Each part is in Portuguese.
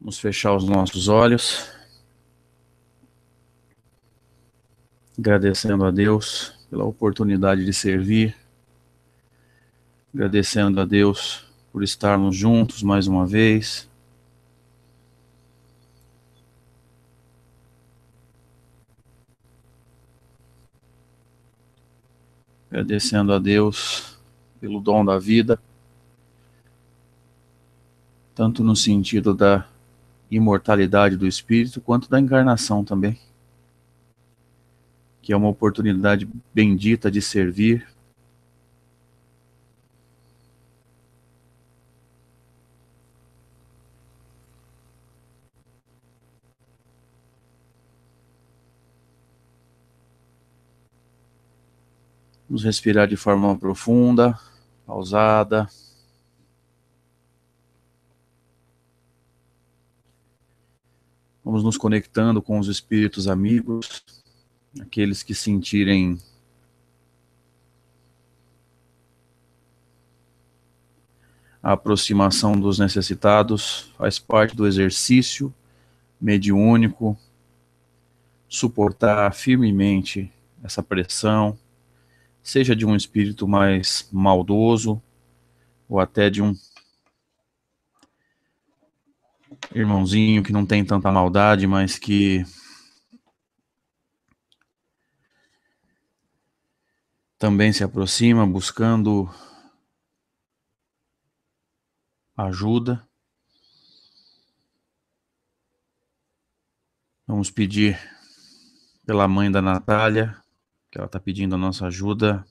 Vamos fechar os nossos olhos. Agradecendo a Deus pela oportunidade de servir. Agradecendo a Deus por estarmos juntos mais uma vez. Agradecendo a Deus pelo dom da vida, tanto no sentido da imortalidade do espírito, quanto da encarnação também, que é uma oportunidade bendita de servir. Vamos respirar de forma profunda, pausada. Vamos nos conectando com os espíritos amigos, aqueles que sentirem a aproximação dos necessitados faz parte do exercício mediúnico, suportar firmemente essa pressão, seja de um espírito mais maldoso ou até de um irmãozinho que não tem tanta maldade, mas que também se aproxima buscando ajuda. Vamos pedir pela mãe da Natália, que ela está pedindo a nossa ajuda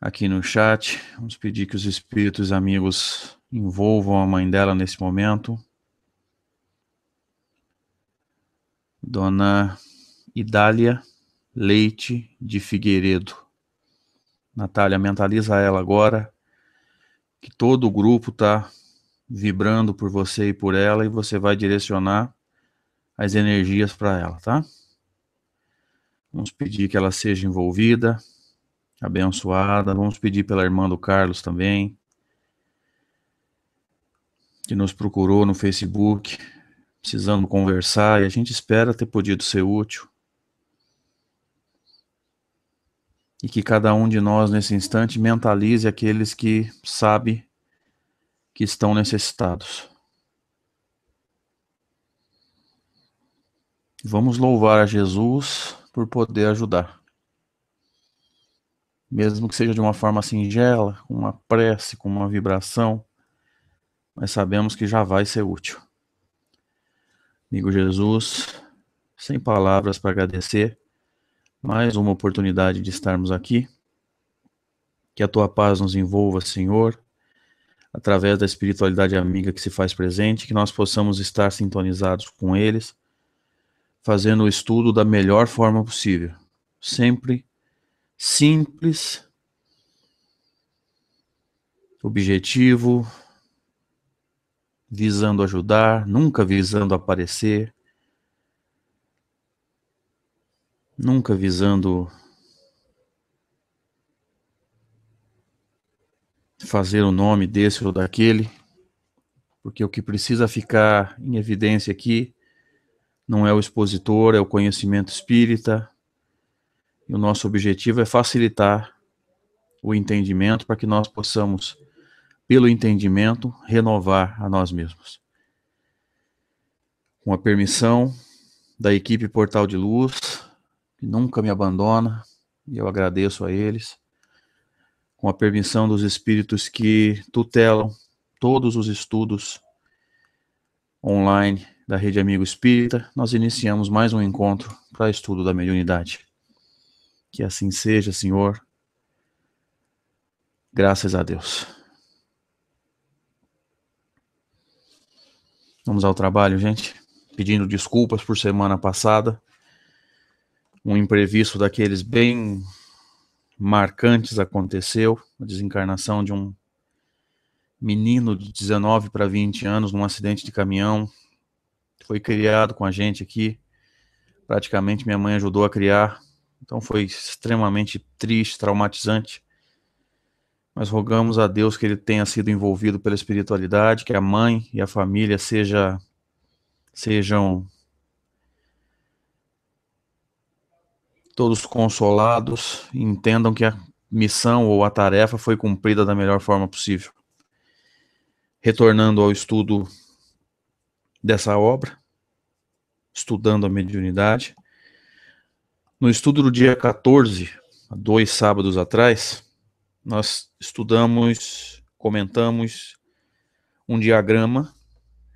aqui no chat. Vamos pedir que os espíritos amigos Envolvam a mãe dela nesse momento. Dona Idália Leite de Figueiredo. Natália, mentaliza ela agora, que todo o grupo está vibrando por você e por ela, e você vai direcionar as energias para ela, tá? Vamos pedir que ela seja envolvida, abençoada. Vamos pedir pela irmã do Carlos também que nos procurou no Facebook, precisando conversar, e a gente espera ter podido ser útil. E que cada um de nós, nesse instante, mentalize aqueles que sabe que estão necessitados. Vamos louvar a Jesus por poder ajudar. Mesmo que seja de uma forma singela, com uma prece, com uma vibração mas sabemos que já vai ser útil. Amigo Jesus, sem palavras para agradecer, mais uma oportunidade de estarmos aqui. Que a tua paz nos envolva, Senhor, através da espiritualidade amiga que se faz presente, que nós possamos estar sintonizados com eles, fazendo o estudo da melhor forma possível, sempre simples, objetivo, visando ajudar, nunca visando aparecer, nunca visando fazer o nome desse ou daquele, porque o que precisa ficar em evidência aqui não é o expositor, é o conhecimento espírita. E o nosso objetivo é facilitar o entendimento para que nós possamos pelo entendimento, renovar a nós mesmos. Com a permissão da equipe Portal de Luz, que nunca me abandona, e eu agradeço a eles, com a permissão dos espíritos que tutelam todos os estudos online da Rede Amigo Espírita, nós iniciamos mais um encontro para estudo da mediunidade. Que assim seja, Senhor. Graças a Deus. Vamos ao trabalho, gente. Pedindo desculpas por semana passada. Um imprevisto daqueles bem marcantes aconteceu a desencarnação de um menino de 19 para 20 anos num acidente de caminhão. Foi criado com a gente aqui. Praticamente minha mãe ajudou a criar. Então foi extremamente triste, traumatizante mas rogamos a Deus que ele tenha sido envolvido pela espiritualidade, que a mãe e a família seja, sejam todos consolados, entendam que a missão ou a tarefa foi cumprida da melhor forma possível. Retornando ao estudo dessa obra, estudando a mediunidade, no estudo do dia 14, dois sábados atrás, nós estudamos, comentamos um diagrama,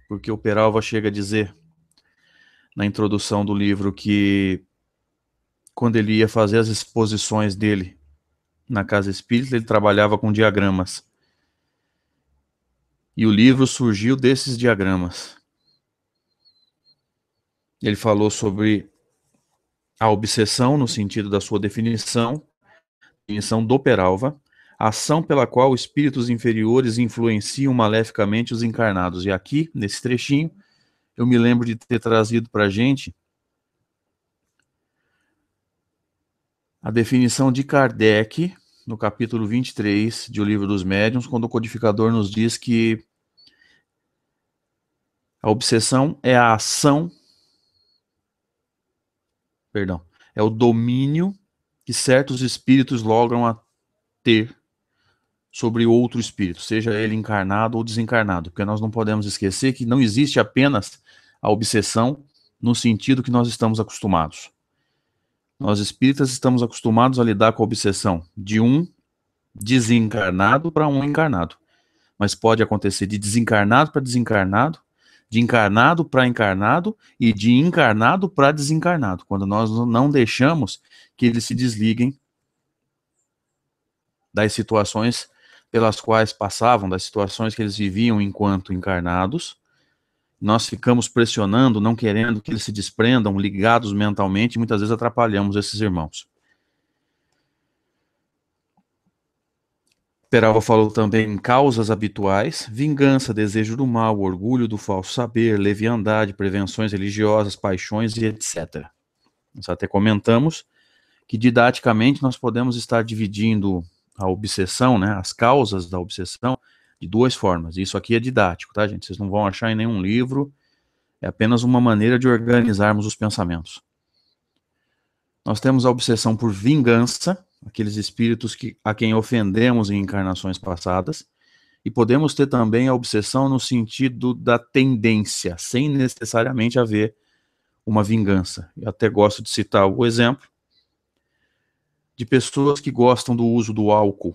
porque o Peralva chega a dizer na introdução do livro que quando ele ia fazer as exposições dele na Casa Espírita, ele trabalhava com diagramas. E o livro surgiu desses diagramas. Ele falou sobre a obsessão no sentido da sua definição, definição do Peralva, ação pela qual espíritos inferiores influenciam maleficamente os encarnados. E aqui, nesse trechinho, eu me lembro de ter trazido para a gente a definição de Kardec, no capítulo 23 de O Livro dos Médiuns, quando o codificador nos diz que a obsessão é a ação, perdão, é o domínio que certos espíritos logram a ter sobre outro espírito, seja ele encarnado ou desencarnado, porque nós não podemos esquecer que não existe apenas a obsessão no sentido que nós estamos acostumados. Nós espíritas estamos acostumados a lidar com a obsessão de um desencarnado para um encarnado. Mas pode acontecer de desencarnado para desencarnado, de encarnado para encarnado e de encarnado para desencarnado, quando nós não deixamos que eles se desliguem das situações pelas quais passavam, das situações que eles viviam enquanto encarnados. Nós ficamos pressionando, não querendo que eles se desprendam, ligados mentalmente, e muitas vezes atrapalhamos esses irmãos. Peralva falou também em causas habituais, vingança, desejo do mal, orgulho do falso saber, leviandade, prevenções religiosas, paixões e etc. Nós até comentamos que didaticamente nós podemos estar dividindo a obsessão, né, as causas da obsessão, de duas formas. Isso aqui é didático, tá, gente? Vocês não vão achar em nenhum livro. É apenas uma maneira de organizarmos os pensamentos. Nós temos a obsessão por vingança, aqueles espíritos que, a quem ofendemos em encarnações passadas. E podemos ter também a obsessão no sentido da tendência, sem necessariamente haver uma vingança. Eu até gosto de citar o exemplo de pessoas que gostam do uso do álcool.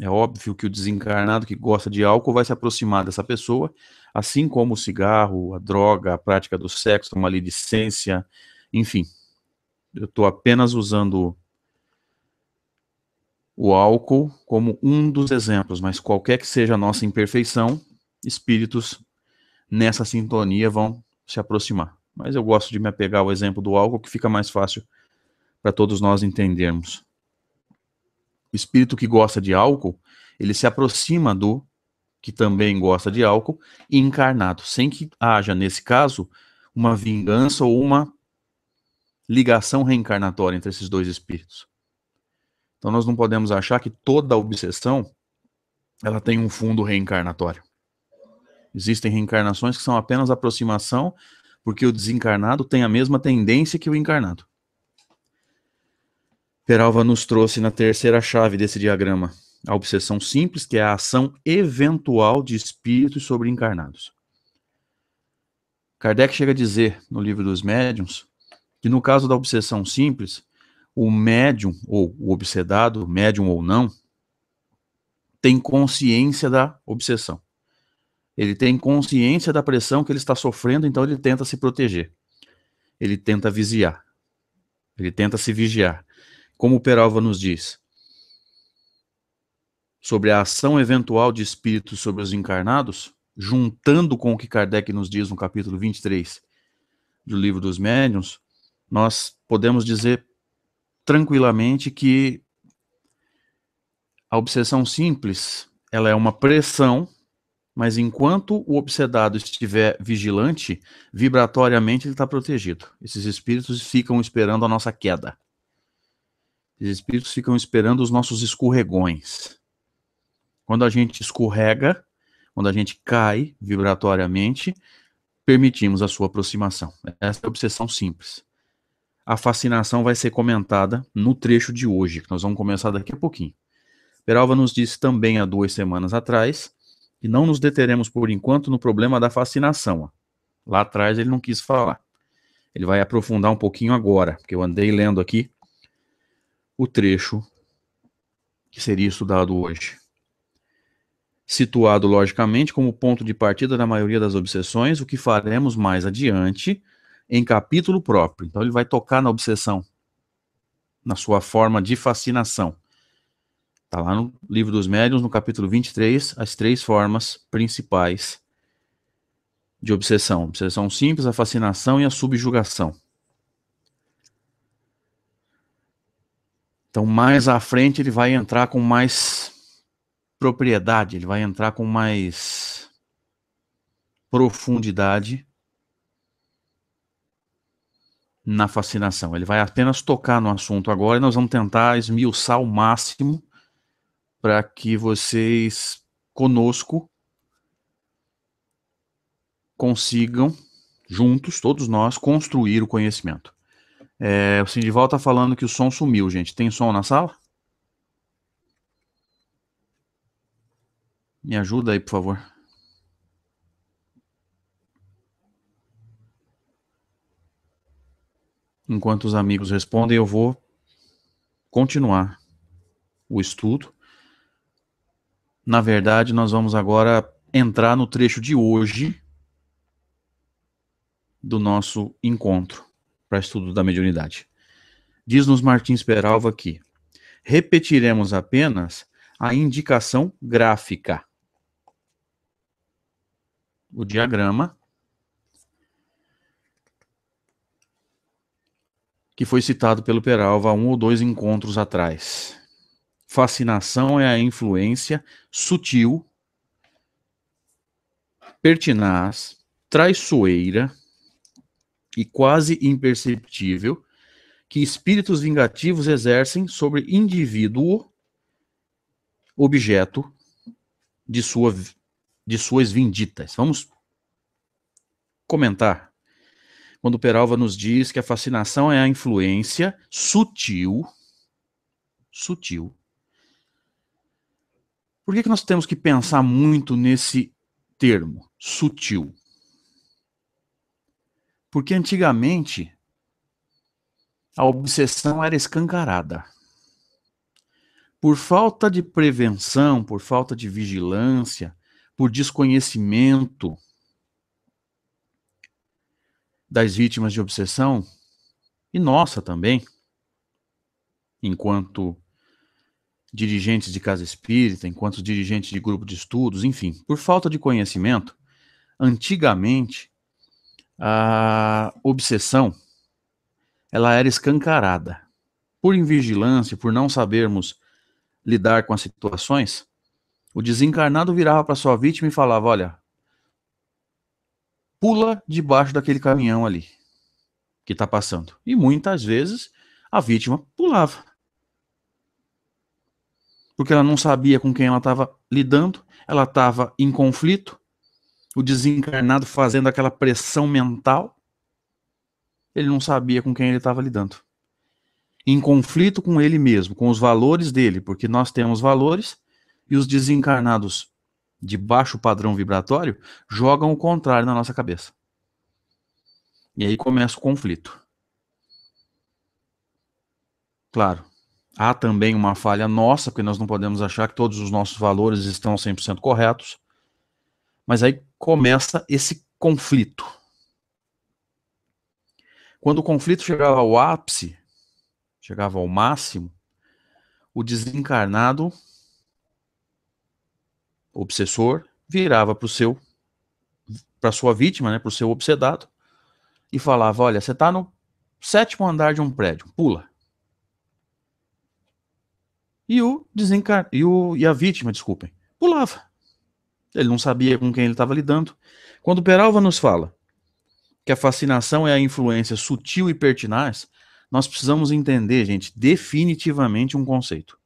É óbvio que o desencarnado que gosta de álcool vai se aproximar dessa pessoa, assim como o cigarro, a droga, a prática do sexo, uma licença, enfim. Eu estou apenas usando o álcool como um dos exemplos, mas qualquer que seja a nossa imperfeição, espíritos nessa sintonia vão se aproximar. Mas eu gosto de me apegar ao exemplo do álcool, que fica mais fácil para todos nós entendermos. O espírito que gosta de álcool, ele se aproxima do que também gosta de álcool encarnado, sem que haja, nesse caso, uma vingança ou uma ligação reencarnatória entre esses dois espíritos. Então nós não podemos achar que toda obsessão ela tem um fundo reencarnatório. Existem reencarnações que são apenas aproximação, porque o desencarnado tem a mesma tendência que o encarnado. Peralva nos trouxe na terceira chave desse diagrama a obsessão simples, que é a ação eventual de espíritos sobre encarnados. Kardec chega a dizer no livro dos médiums que no caso da obsessão simples, o médium ou o obsedado, médium ou não, tem consciência da obsessão. Ele tem consciência da pressão que ele está sofrendo, então ele tenta se proteger. Ele tenta vigiar. Ele tenta se vigiar como Peralva nos diz, sobre a ação eventual de espíritos sobre os encarnados, juntando com o que Kardec nos diz no capítulo 23 do Livro dos Médiuns, nós podemos dizer tranquilamente que a obsessão simples, ela é uma pressão, mas enquanto o obsedado estiver vigilante, vibratoriamente ele está protegido. Esses espíritos ficam esperando a nossa queda. Os espíritos ficam esperando os nossos escorregões. Quando a gente escorrega, quando a gente cai vibratoriamente, permitimos a sua aproximação. Essa é a obsessão simples. A fascinação vai ser comentada no trecho de hoje, que nós vamos começar daqui a pouquinho. Peralva nos disse também há duas semanas atrás que não nos deteremos por enquanto no problema da fascinação. Lá atrás ele não quis falar. Ele vai aprofundar um pouquinho agora, porque eu andei lendo aqui o trecho que seria estudado hoje. Situado, logicamente, como ponto de partida da maioria das obsessões, o que faremos mais adiante em capítulo próprio. Então, ele vai tocar na obsessão, na sua forma de fascinação. Está lá no Livro dos Médiuns, no capítulo 23, as três formas principais de obsessão: obsessão simples, a fascinação e a subjugação. Então, mais à frente, ele vai entrar com mais propriedade, ele vai entrar com mais profundidade na fascinação. Ele vai apenas tocar no assunto agora e nós vamos tentar esmiuçar o máximo para que vocês conosco consigam juntos, todos nós, construir o conhecimento. É, o Sindival tá falando que o som sumiu, gente. Tem som na sala? Me ajuda aí, por favor. Enquanto os amigos respondem, eu vou continuar o estudo. Na verdade, nós vamos agora entrar no trecho de hoje do nosso encontro para estudo da mediunidade. Diz-nos Martins Peralva que repetiremos apenas a indicação gráfica. O diagrama que foi citado pelo Peralva um ou dois encontros atrás. Fascinação é a influência sutil, pertinaz, traiçoeira e quase imperceptível que espíritos vingativos exercem sobre indivíduo objeto de, sua, de suas vinditas. Vamos comentar. Quando Peralva nos diz que a fascinação é a influência sutil, sutil. Por que, que nós temos que pensar muito nesse termo, sutil? Porque antigamente a obsessão era escancarada. Por falta de prevenção, por falta de vigilância, por desconhecimento das vítimas de obsessão, e nossa também, enquanto dirigentes de casa espírita, enquanto dirigentes de grupo de estudos, enfim, por falta de conhecimento, antigamente a obsessão ela era escancarada. Por invigilância, por não sabermos lidar com as situações, o desencarnado virava para sua vítima e falava: Olha, pula debaixo daquele caminhão ali que está passando. E muitas vezes a vítima pulava. Porque ela não sabia com quem ela estava lidando, ela estava em conflito, o desencarnado fazendo aquela pressão mental, ele não sabia com quem ele estava lidando. Em conflito com ele mesmo, com os valores dele, porque nós temos valores e os desencarnados de baixo padrão vibratório jogam o contrário na nossa cabeça. E aí começa o conflito. Claro, há também uma falha nossa, porque nós não podemos achar que todos os nossos valores estão 100% corretos. Mas aí começa esse conflito. Quando o conflito chegava ao ápice, chegava ao máximo, o desencarnado obsessor virava para o seu para sua vítima, né, para o seu obsedado e falava: "Olha, você está no sétimo andar de um prédio, pula". E o desencar e, o, e a vítima, desculpem, pulava. Ele não sabia com quem ele estava lidando. Quando Peralva nos fala que a fascinação é a influência sutil e pertinaz, nós precisamos entender, gente, definitivamente um conceito.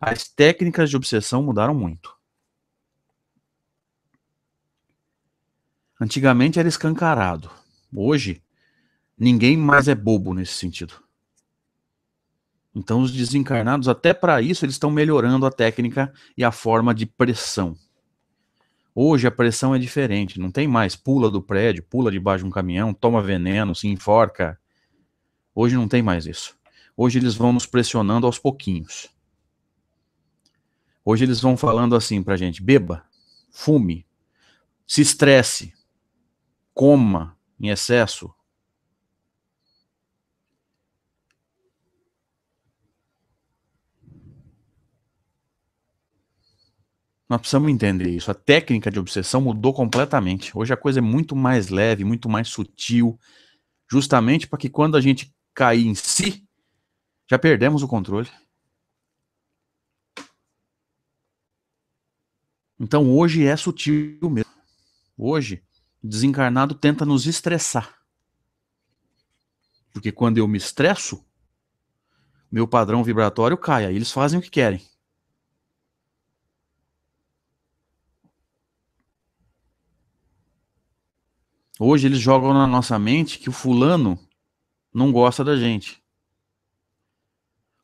As técnicas de obsessão mudaram muito. Antigamente era escancarado. Hoje, ninguém mais é bobo nesse sentido. Então, os desencarnados, até para isso, eles estão melhorando a técnica e a forma de pressão. Hoje a pressão é diferente, não tem mais. Pula do prédio, pula debaixo de um caminhão, toma veneno, se enforca. Hoje não tem mais isso. Hoje eles vão nos pressionando aos pouquinhos. Hoje eles vão falando assim pra gente: beba, fume, se estresse, coma em excesso, Nós precisamos entender isso. A técnica de obsessão mudou completamente. Hoje a coisa é muito mais leve, muito mais sutil, justamente para que quando a gente cair em si, já perdemos o controle. Então hoje é sutil mesmo. Hoje, desencarnado tenta nos estressar. Porque quando eu me estresso, meu padrão vibratório cai. Aí eles fazem o que querem. Hoje eles jogam na nossa mente que o fulano não gosta da gente.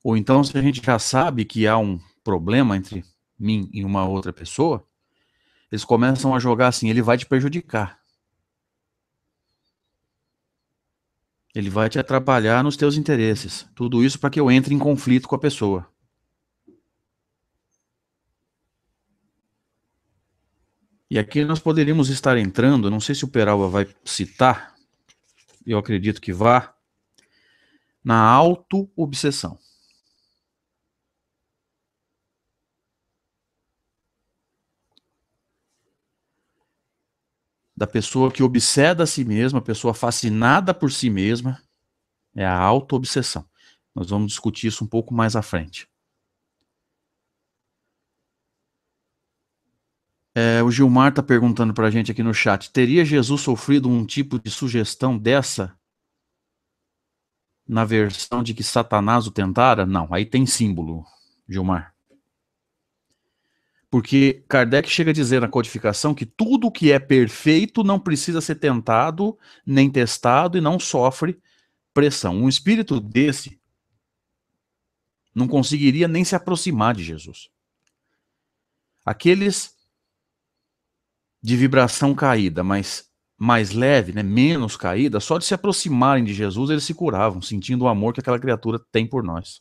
Ou então, se a gente já sabe que há um problema entre mim e uma outra pessoa, eles começam a jogar assim: ele vai te prejudicar. Ele vai te atrapalhar nos teus interesses. Tudo isso para que eu entre em conflito com a pessoa. E aqui nós poderíamos estar entrando, não sei se o Peralva vai citar, eu acredito que vá, na auto-obsessão. Da pessoa que obseda a si mesma, a pessoa fascinada por si mesma, é a auto-obsessão. Nós vamos discutir isso um pouco mais à frente. É, o Gilmar está perguntando para a gente aqui no chat: teria Jesus sofrido um tipo de sugestão dessa? Na versão de que Satanás o tentara? Não, aí tem símbolo, Gilmar. Porque Kardec chega a dizer na codificação que tudo que é perfeito não precisa ser tentado, nem testado e não sofre pressão. Um espírito desse não conseguiria nem se aproximar de Jesus. Aqueles de vibração caída, mas mais leve, né, menos caída, só de se aproximarem de Jesus eles se curavam, sentindo o amor que aquela criatura tem por nós.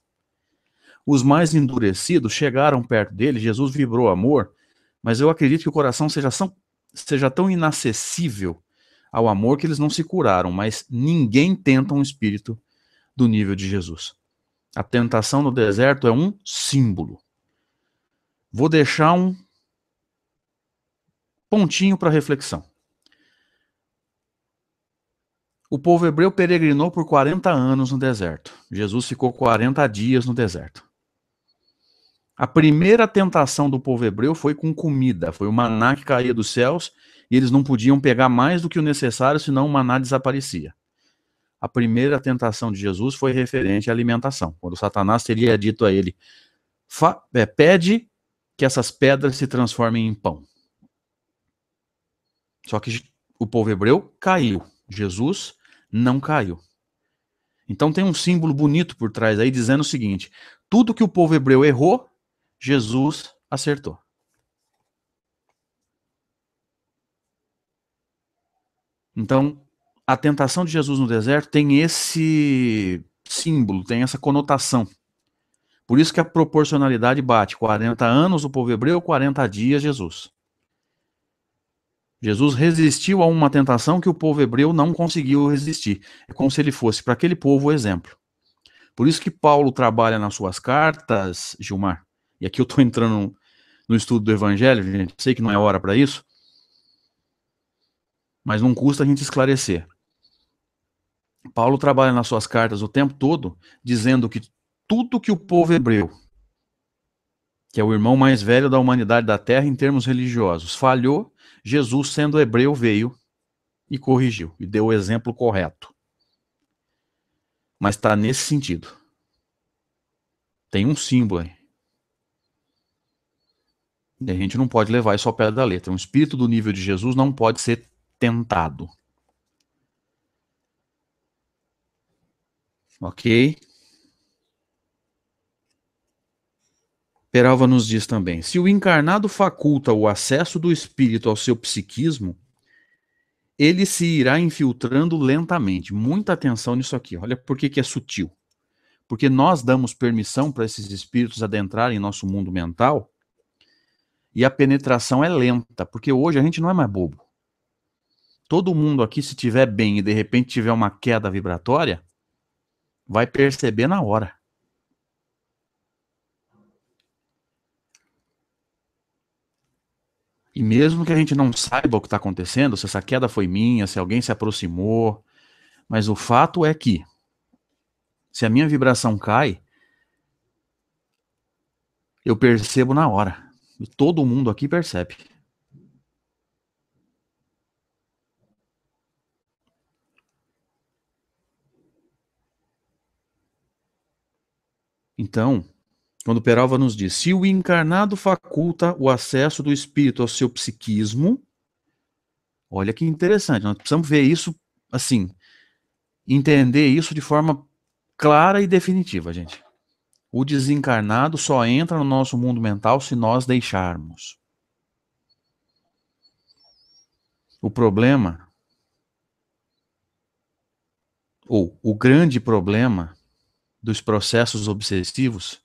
Os mais endurecidos chegaram perto dele, Jesus vibrou amor, mas eu acredito que o coração seja, são, seja tão inacessível ao amor que eles não se curaram, mas ninguém tenta um espírito do nível de Jesus. A tentação no deserto é um símbolo. Vou deixar um Pontinho para reflexão. O povo hebreu peregrinou por 40 anos no deserto. Jesus ficou 40 dias no deserto. A primeira tentação do povo hebreu foi com comida, foi o maná que caía dos céus e eles não podiam pegar mais do que o necessário, senão o maná desaparecia. A primeira tentação de Jesus foi referente à alimentação, quando Satanás teria dito a ele: eh, pede que essas pedras se transformem em pão. Só que o povo hebreu caiu, Jesus não caiu. Então tem um símbolo bonito por trás aí dizendo o seguinte: tudo que o povo hebreu errou, Jesus acertou. Então, a tentação de Jesus no deserto tem esse símbolo, tem essa conotação. Por isso que a proporcionalidade bate 40 anos o povo hebreu, 40 dias Jesus. Jesus resistiu a uma tentação que o povo hebreu não conseguiu resistir. É como se ele fosse para aquele povo o exemplo. Por isso que Paulo trabalha nas suas cartas, Gilmar, e aqui eu estou entrando no estudo do Evangelho, gente, sei que não é hora para isso, mas não custa a gente esclarecer. Paulo trabalha nas suas cartas o tempo todo, dizendo que tudo que o povo hebreu, que é o irmão mais velho da humanidade da terra em termos religiosos, falhou Jesus, sendo hebreu, veio e corrigiu, e deu o exemplo correto. Mas está nesse sentido. Tem um símbolo aí. E a gente não pode levar isso ao pé da letra. Um espírito do nível de Jesus não pode ser tentado. Ok? Peralva nos diz também: se o encarnado faculta o acesso do espírito ao seu psiquismo, ele se irá infiltrando lentamente. Muita atenção nisso aqui. Olha por que, que é sutil. Porque nós damos permissão para esses espíritos adentrarem nosso mundo mental e a penetração é lenta, porque hoje a gente não é mais bobo. Todo mundo aqui, se tiver bem e de repente tiver uma queda vibratória, vai perceber na hora. E mesmo que a gente não saiba o que está acontecendo, se essa queda foi minha, se alguém se aproximou, mas o fato é que se a minha vibração cai, eu percebo na hora. E todo mundo aqui percebe. Então, quando Peralva nos diz: se o encarnado faculta o acesso do espírito ao seu psiquismo, olha que interessante, nós precisamos ver isso assim, entender isso de forma clara e definitiva, gente. O desencarnado só entra no nosso mundo mental se nós deixarmos. O problema, ou o grande problema dos processos obsessivos,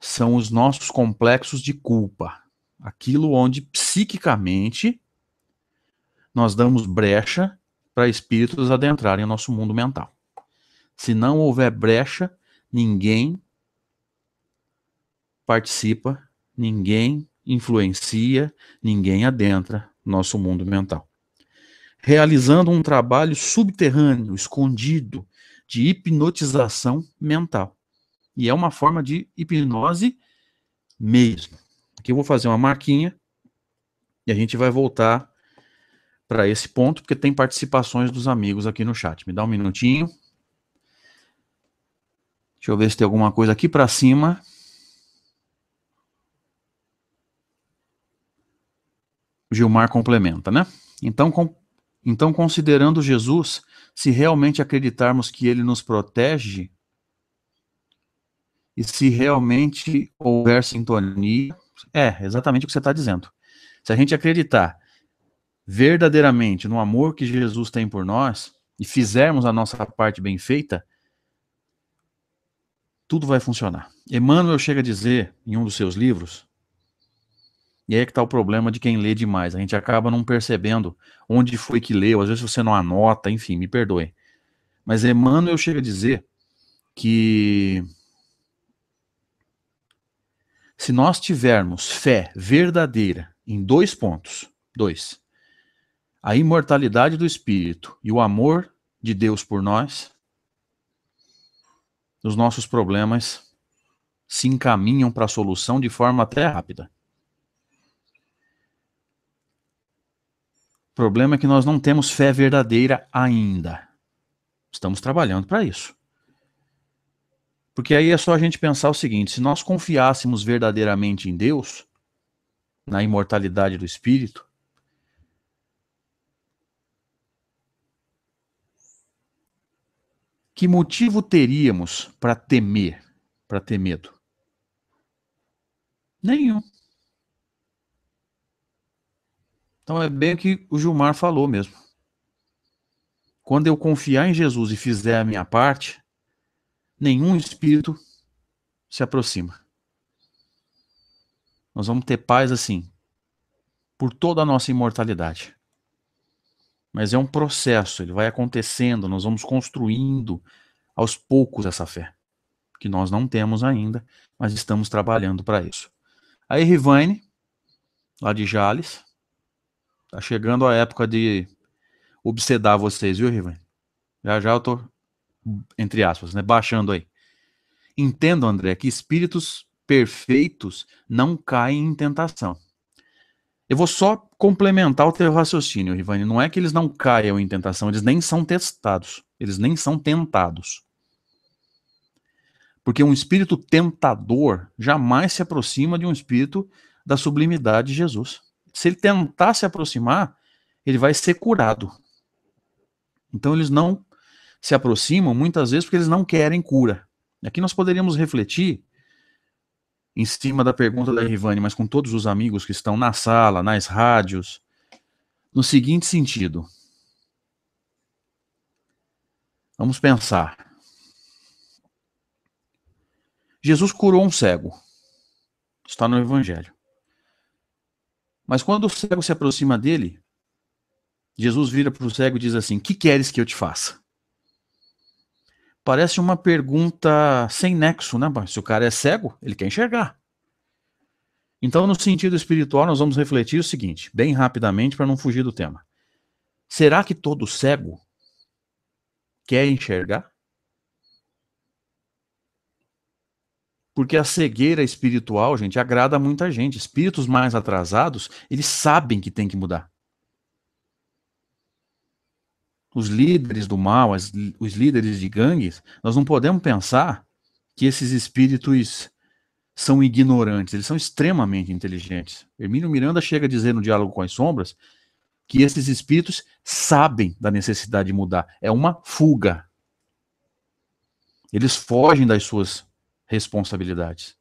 são os nossos complexos de culpa. Aquilo onde psiquicamente nós damos brecha para espíritos adentrarem o nosso mundo mental. Se não houver brecha, ninguém participa, ninguém influencia, ninguém adentra nosso mundo mental. Realizando um trabalho subterrâneo, escondido, de hipnotização mental. E é uma forma de hipnose mesmo. Aqui eu vou fazer uma marquinha e a gente vai voltar para esse ponto, porque tem participações dos amigos aqui no chat. Me dá um minutinho. Deixa eu ver se tem alguma coisa aqui para cima. Gilmar complementa, né? Então, com, então, considerando Jesus, se realmente acreditarmos que ele nos protege, e se realmente houver sintonia. É, exatamente o que você está dizendo. Se a gente acreditar verdadeiramente no amor que Jesus tem por nós e fizermos a nossa parte bem feita, tudo vai funcionar. Emmanuel chega a dizer em um dos seus livros, e aí é que está o problema de quem lê demais. A gente acaba não percebendo onde foi que leu, às vezes você não anota, enfim, me perdoe. Mas Emmanuel chega a dizer que se nós tivermos fé verdadeira em dois pontos, dois, a imortalidade do espírito e o amor de Deus por nós, os nossos problemas se encaminham para a solução de forma até rápida. O problema é que nós não temos fé verdadeira ainda. Estamos trabalhando para isso. Porque aí é só a gente pensar o seguinte: se nós confiássemos verdadeiramente em Deus, na imortalidade do espírito, que motivo teríamos para temer, para ter medo? Nenhum. Então é bem o que o Gilmar falou mesmo. Quando eu confiar em Jesus e fizer a minha parte, nenhum espírito se aproxima. Nós vamos ter paz assim, por toda a nossa imortalidade. Mas é um processo, ele vai acontecendo, nós vamos construindo aos poucos essa fé, que nós não temos ainda, mas estamos trabalhando para isso. Aí Rivane, lá de Jales, tá chegando a época de obsedar vocês, viu, Rivane? Já já eu tô entre aspas, né, baixando aí. Entendo, André, que espíritos perfeitos não caem em tentação. Eu vou só complementar o teu raciocínio, Rivani. Não é que eles não caiam em tentação, eles nem são testados, eles nem são tentados. Porque um espírito tentador jamais se aproxima de um espírito da sublimidade de Jesus. Se ele tentar se aproximar, ele vai ser curado. Então eles não se aproximam muitas vezes porque eles não querem cura. Aqui nós poderíamos refletir em cima da pergunta da Rivani, mas com todos os amigos que estão na sala, nas rádios, no seguinte sentido. Vamos pensar. Jesus curou um cego. Está no Evangelho. Mas quando o cego se aproxima dele, Jesus vira para o cego e diz assim: Que queres que eu te faça? Parece uma pergunta sem nexo, né? Se o cara é cego, ele quer enxergar. Então, no sentido espiritual, nós vamos refletir o seguinte, bem rapidamente, para não fugir do tema. Será que todo cego quer enxergar? Porque a cegueira espiritual, gente, agrada muita gente. Espíritos mais atrasados, eles sabem que tem que mudar os líderes do mal, as, os líderes de gangues, nós não podemos pensar que esses espíritos são ignorantes, eles são extremamente inteligentes. Hermínio Miranda chega a dizer no Diálogo com as Sombras que esses espíritos sabem da necessidade de mudar, é uma fuga. Eles fogem das suas responsabilidades.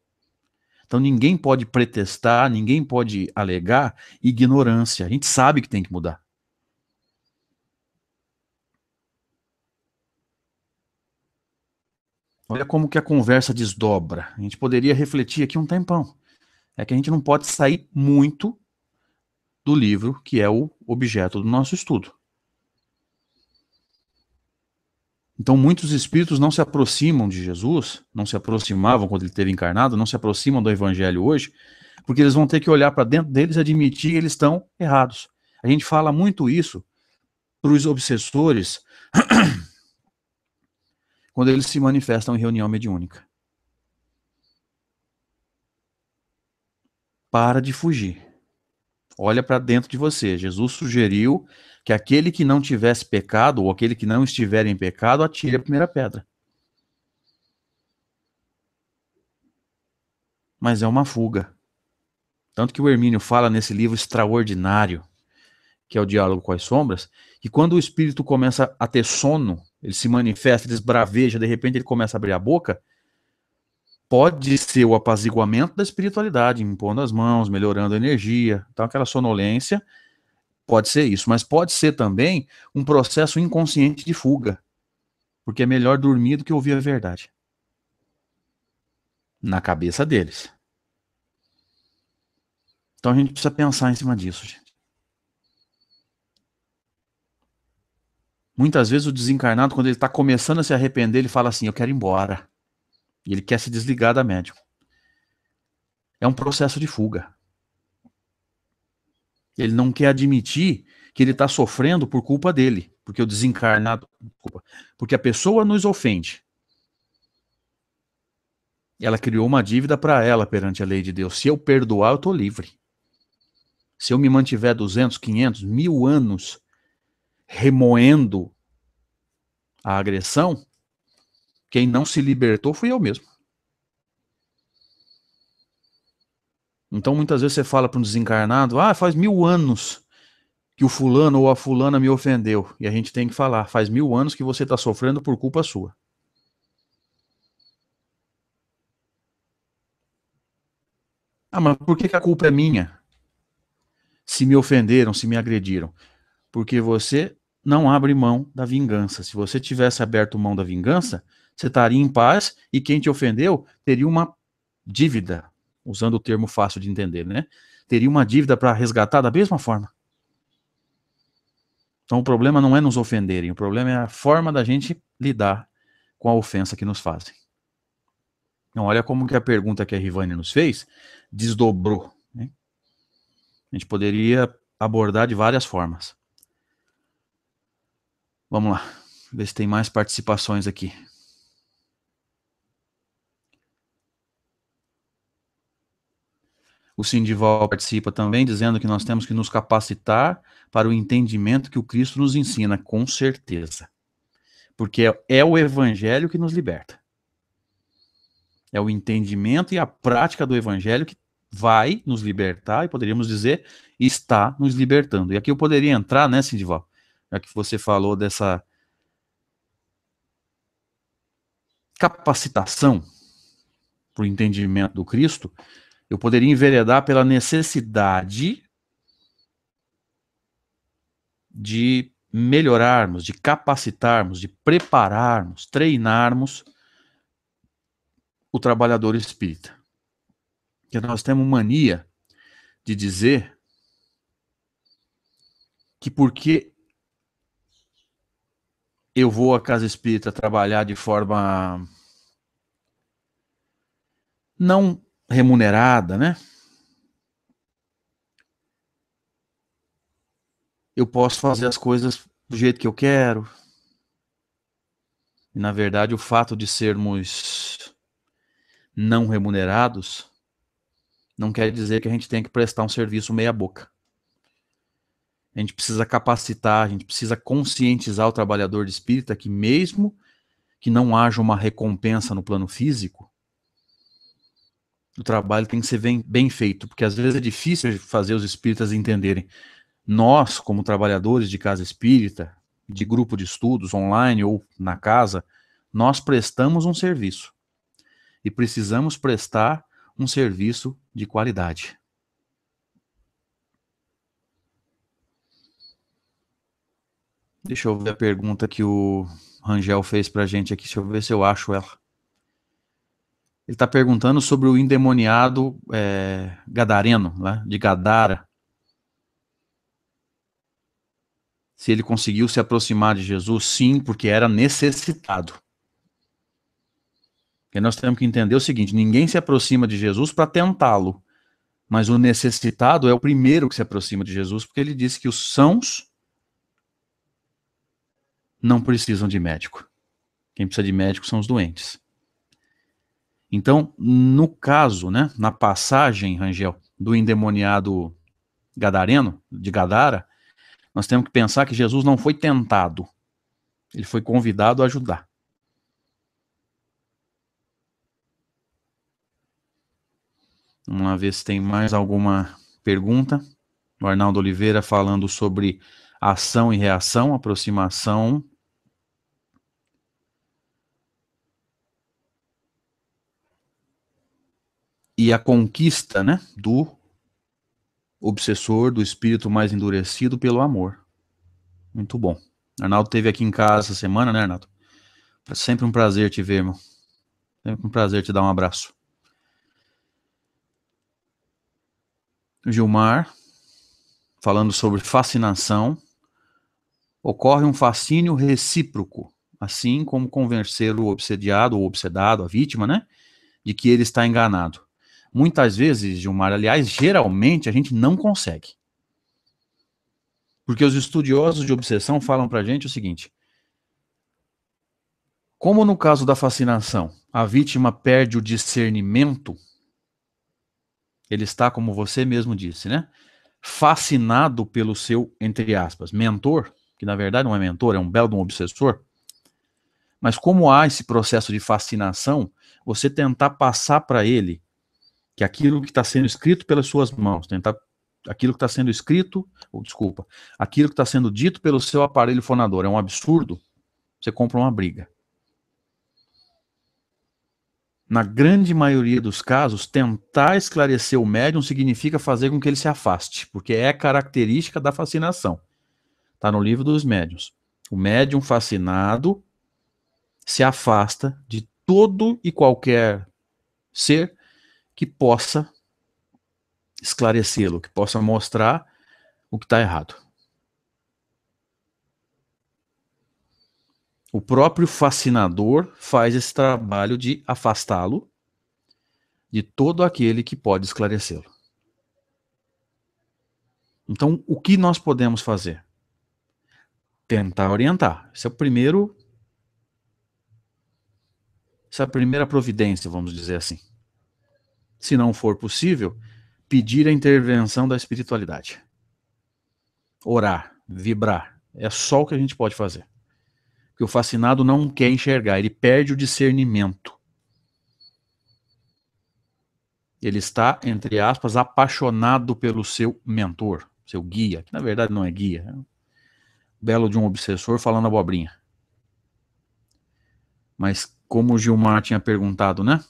Então ninguém pode pretestar, ninguém pode alegar ignorância. A gente sabe que tem que mudar. Olha como que a conversa desdobra. A gente poderia refletir aqui um tempão. É que a gente não pode sair muito do livro, que é o objeto do nosso estudo. Então, muitos espíritos não se aproximam de Jesus, não se aproximavam quando ele esteve encarnado, não se aproximam do evangelho hoje, porque eles vão ter que olhar para dentro deles e admitir que eles estão errados. A gente fala muito isso para os obsessores quando eles se manifestam em reunião mediúnica. Para de fugir. Olha para dentro de você. Jesus sugeriu que aquele que não tivesse pecado, ou aquele que não estiver em pecado, atire a primeira pedra. Mas é uma fuga. Tanto que o Hermínio fala nesse livro extraordinário, que é o Diálogo com as Sombras, que quando o espírito começa a ter sono, ele se manifesta, ele esbraveja, de repente ele começa a abrir a boca, pode ser o apaziguamento da espiritualidade, impondo as mãos, melhorando a energia, então aquela sonolência, pode ser isso, mas pode ser também um processo inconsciente de fuga, porque é melhor dormir do que ouvir a verdade. Na cabeça deles. Então a gente precisa pensar em cima disso, gente. Muitas vezes o desencarnado, quando ele está começando a se arrepender, ele fala assim: Eu quero ir embora. E ele quer se desligar da médium. É um processo de fuga. Ele não quer admitir que ele está sofrendo por culpa dele, porque o desencarnado, desculpa, porque a pessoa nos ofende. Ela criou uma dívida para ela perante a lei de Deus. Se eu perdoar, eu estou livre. Se eu me mantiver 200, 500, mil anos remoendo a agressão, quem não se libertou fui eu mesmo. Então muitas vezes você fala para um desencarnado: ah, faz mil anos que o fulano ou a fulana me ofendeu. E a gente tem que falar: faz mil anos que você está sofrendo por culpa sua. Ah, mas por que, que a culpa é minha? Se me ofenderam, se me agrediram porque você não abre mão da vingança. Se você tivesse aberto mão da vingança, você estaria em paz e quem te ofendeu teria uma dívida, usando o termo fácil de entender, né? Teria uma dívida para resgatar da mesma forma. Então o problema não é nos ofenderem, o problema é a forma da gente lidar com a ofensa que nos fazem. Então olha como que a pergunta que a Rivani nos fez desdobrou. Né? A gente poderia abordar de várias formas. Vamos lá, ver se tem mais participações aqui. O Sindival participa também, dizendo que nós temos que nos capacitar para o entendimento que o Cristo nos ensina, com certeza. Porque é, é o Evangelho que nos liberta. É o entendimento e a prática do Evangelho que vai nos libertar e poderíamos dizer está nos libertando. E aqui eu poderia entrar, né, Sindival, já é que você falou dessa capacitação para o entendimento do Cristo, eu poderia enveredar pela necessidade de melhorarmos, de capacitarmos, de prepararmos, treinarmos o trabalhador espírita. Que nós temos mania de dizer que porque eu vou à casa espírita trabalhar de forma não remunerada, né? Eu posso fazer as coisas do jeito que eu quero. E, na verdade, o fato de sermos não remunerados não quer dizer que a gente tenha que prestar um serviço meia-boca. A gente precisa capacitar, a gente precisa conscientizar o trabalhador de espírita que, mesmo que não haja uma recompensa no plano físico, o trabalho tem que ser bem, bem feito, porque às vezes é difícil fazer os espíritas entenderem. Nós, como trabalhadores de casa espírita, de grupo de estudos online ou na casa, nós prestamos um serviço. E precisamos prestar um serviço de qualidade. Deixa eu ver a pergunta que o Rangel fez pra gente aqui. Deixa eu ver se eu acho ela. Ele está perguntando sobre o endemoniado é, gadareno, né, de Gadara. Se ele conseguiu se aproximar de Jesus, sim, porque era necessitado. Porque nós temos que entender o seguinte: ninguém se aproxima de Jesus para tentá-lo, mas o necessitado é o primeiro que se aproxima de Jesus, porque ele disse que os sãos não precisam de médico. Quem precisa de médico são os doentes. Então, no caso, né, na passagem, Rangel, do endemoniado gadareno, de Gadara, nós temos que pensar que Jesus não foi tentado. Ele foi convidado a ajudar. Vamos lá ver se tem mais alguma pergunta. O Arnaldo Oliveira falando sobre ação e reação, aproximação e a conquista né, do obsessor, do espírito mais endurecido pelo amor. Muito bom. Arnaldo teve aqui em casa essa semana, né, Arnaldo? É sempre um prazer te ver, irmão. Sempre um prazer te dar um abraço. Gilmar, falando sobre fascinação. Ocorre um fascínio recíproco, assim como convencer o obsediado ou obsedado, a vítima, né, de que ele está enganado. Muitas vezes, Gilmar, aliás, geralmente a gente não consegue. Porque os estudiosos de obsessão falam para a gente o seguinte: como no caso da fascinação, a vítima perde o discernimento, ele está, como você mesmo disse, né? Fascinado pelo seu, entre aspas, mentor, que na verdade não é mentor, é um belo um obsessor. Mas como há esse processo de fascinação, você tentar passar para ele que aquilo que está sendo escrito pelas suas mãos, né? tentar tá, aquilo que está sendo escrito, ou desculpa, aquilo que está sendo dito pelo seu aparelho fonador é um absurdo, você compra uma briga. Na grande maioria dos casos, tentar esclarecer o médium significa fazer com que ele se afaste, porque é característica da fascinação. Está no livro dos médiums. O médium fascinado se afasta de todo e qualquer ser que possa esclarecê-lo, que possa mostrar o que está errado. O próprio fascinador faz esse trabalho de afastá-lo de todo aquele que pode esclarecê-lo. Então, o que nós podemos fazer? Tentar orientar. Esse é o primeiro. Essa é a primeira providência, vamos dizer assim se não for possível, pedir a intervenção da espiritualidade. Orar, vibrar, é só o que a gente pode fazer. Porque o fascinado não quer enxergar, ele perde o discernimento. Ele está, entre aspas, apaixonado pelo seu mentor, seu guia, que na verdade não é guia. É belo de um obsessor falando abobrinha. Mas como o Gilmar tinha perguntado, né?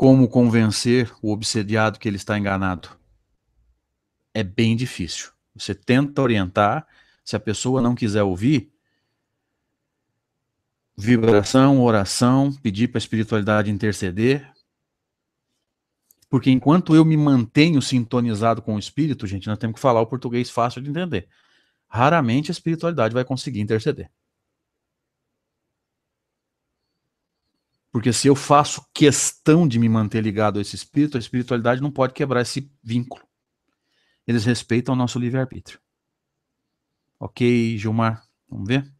como convencer o obsediado que ele está enganado? É bem difícil. Você tenta orientar, se a pessoa não quiser ouvir, vibração, oração, pedir para a espiritualidade interceder. Porque enquanto eu me mantenho sintonizado com o espírito, gente, nós temos que falar o português fácil de entender. Raramente a espiritualidade vai conseguir interceder. Porque se eu faço questão de me manter ligado a esse espírito, a espiritualidade não pode quebrar esse vínculo. Eles respeitam o nosso livre-arbítrio. Ok, Gilmar? Vamos ver?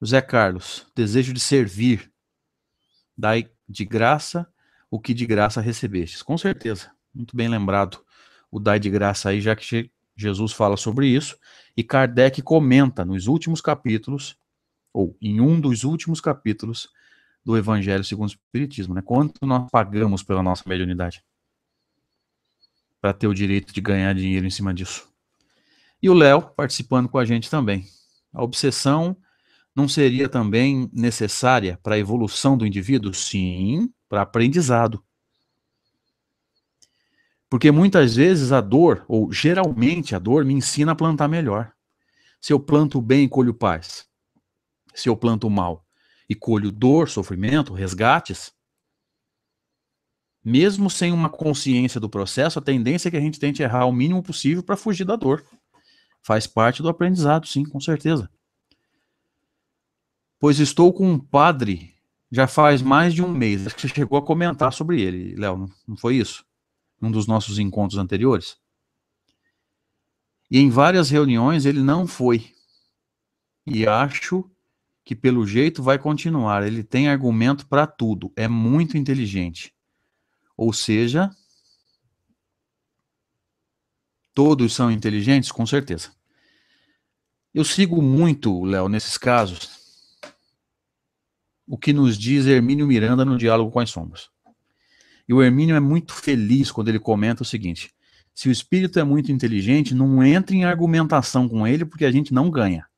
José Carlos, desejo de servir. Dai de graça o que de graça recebestes. Com certeza. Muito bem lembrado o dai de graça aí, já que Jesus fala sobre isso. E Kardec comenta nos últimos capítulos, ou em um dos últimos capítulos, do Evangelho segundo o Espiritismo, né? Quanto nós pagamos pela nossa mediunidade? Para ter o direito de ganhar dinheiro em cima disso. E o Léo participando com a gente também. A obsessão não seria também necessária para a evolução do indivíduo? Sim, para aprendizado. Porque muitas vezes a dor, ou geralmente a dor, me ensina a plantar melhor. Se eu planto bem, colho paz. Se eu planto mal, e colho dor, sofrimento, resgates, mesmo sem uma consciência do processo, a tendência é que a gente tente errar o mínimo possível para fugir da dor. Faz parte do aprendizado, sim, com certeza. Pois estou com um padre já faz mais de um mês. Acho que você chegou a comentar sobre ele, Léo, não foi isso? Num dos nossos encontros anteriores. E em várias reuniões ele não foi. E acho que pelo jeito vai continuar. Ele tem argumento para tudo. É muito inteligente. Ou seja, todos são inteligentes, com certeza. Eu sigo muito, Léo, nesses casos, o que nos diz Hermínio Miranda no Diálogo com as Sombras. E o Hermínio é muito feliz quando ele comenta o seguinte: se o espírito é muito inteligente, não entre em argumentação com ele, porque a gente não ganha.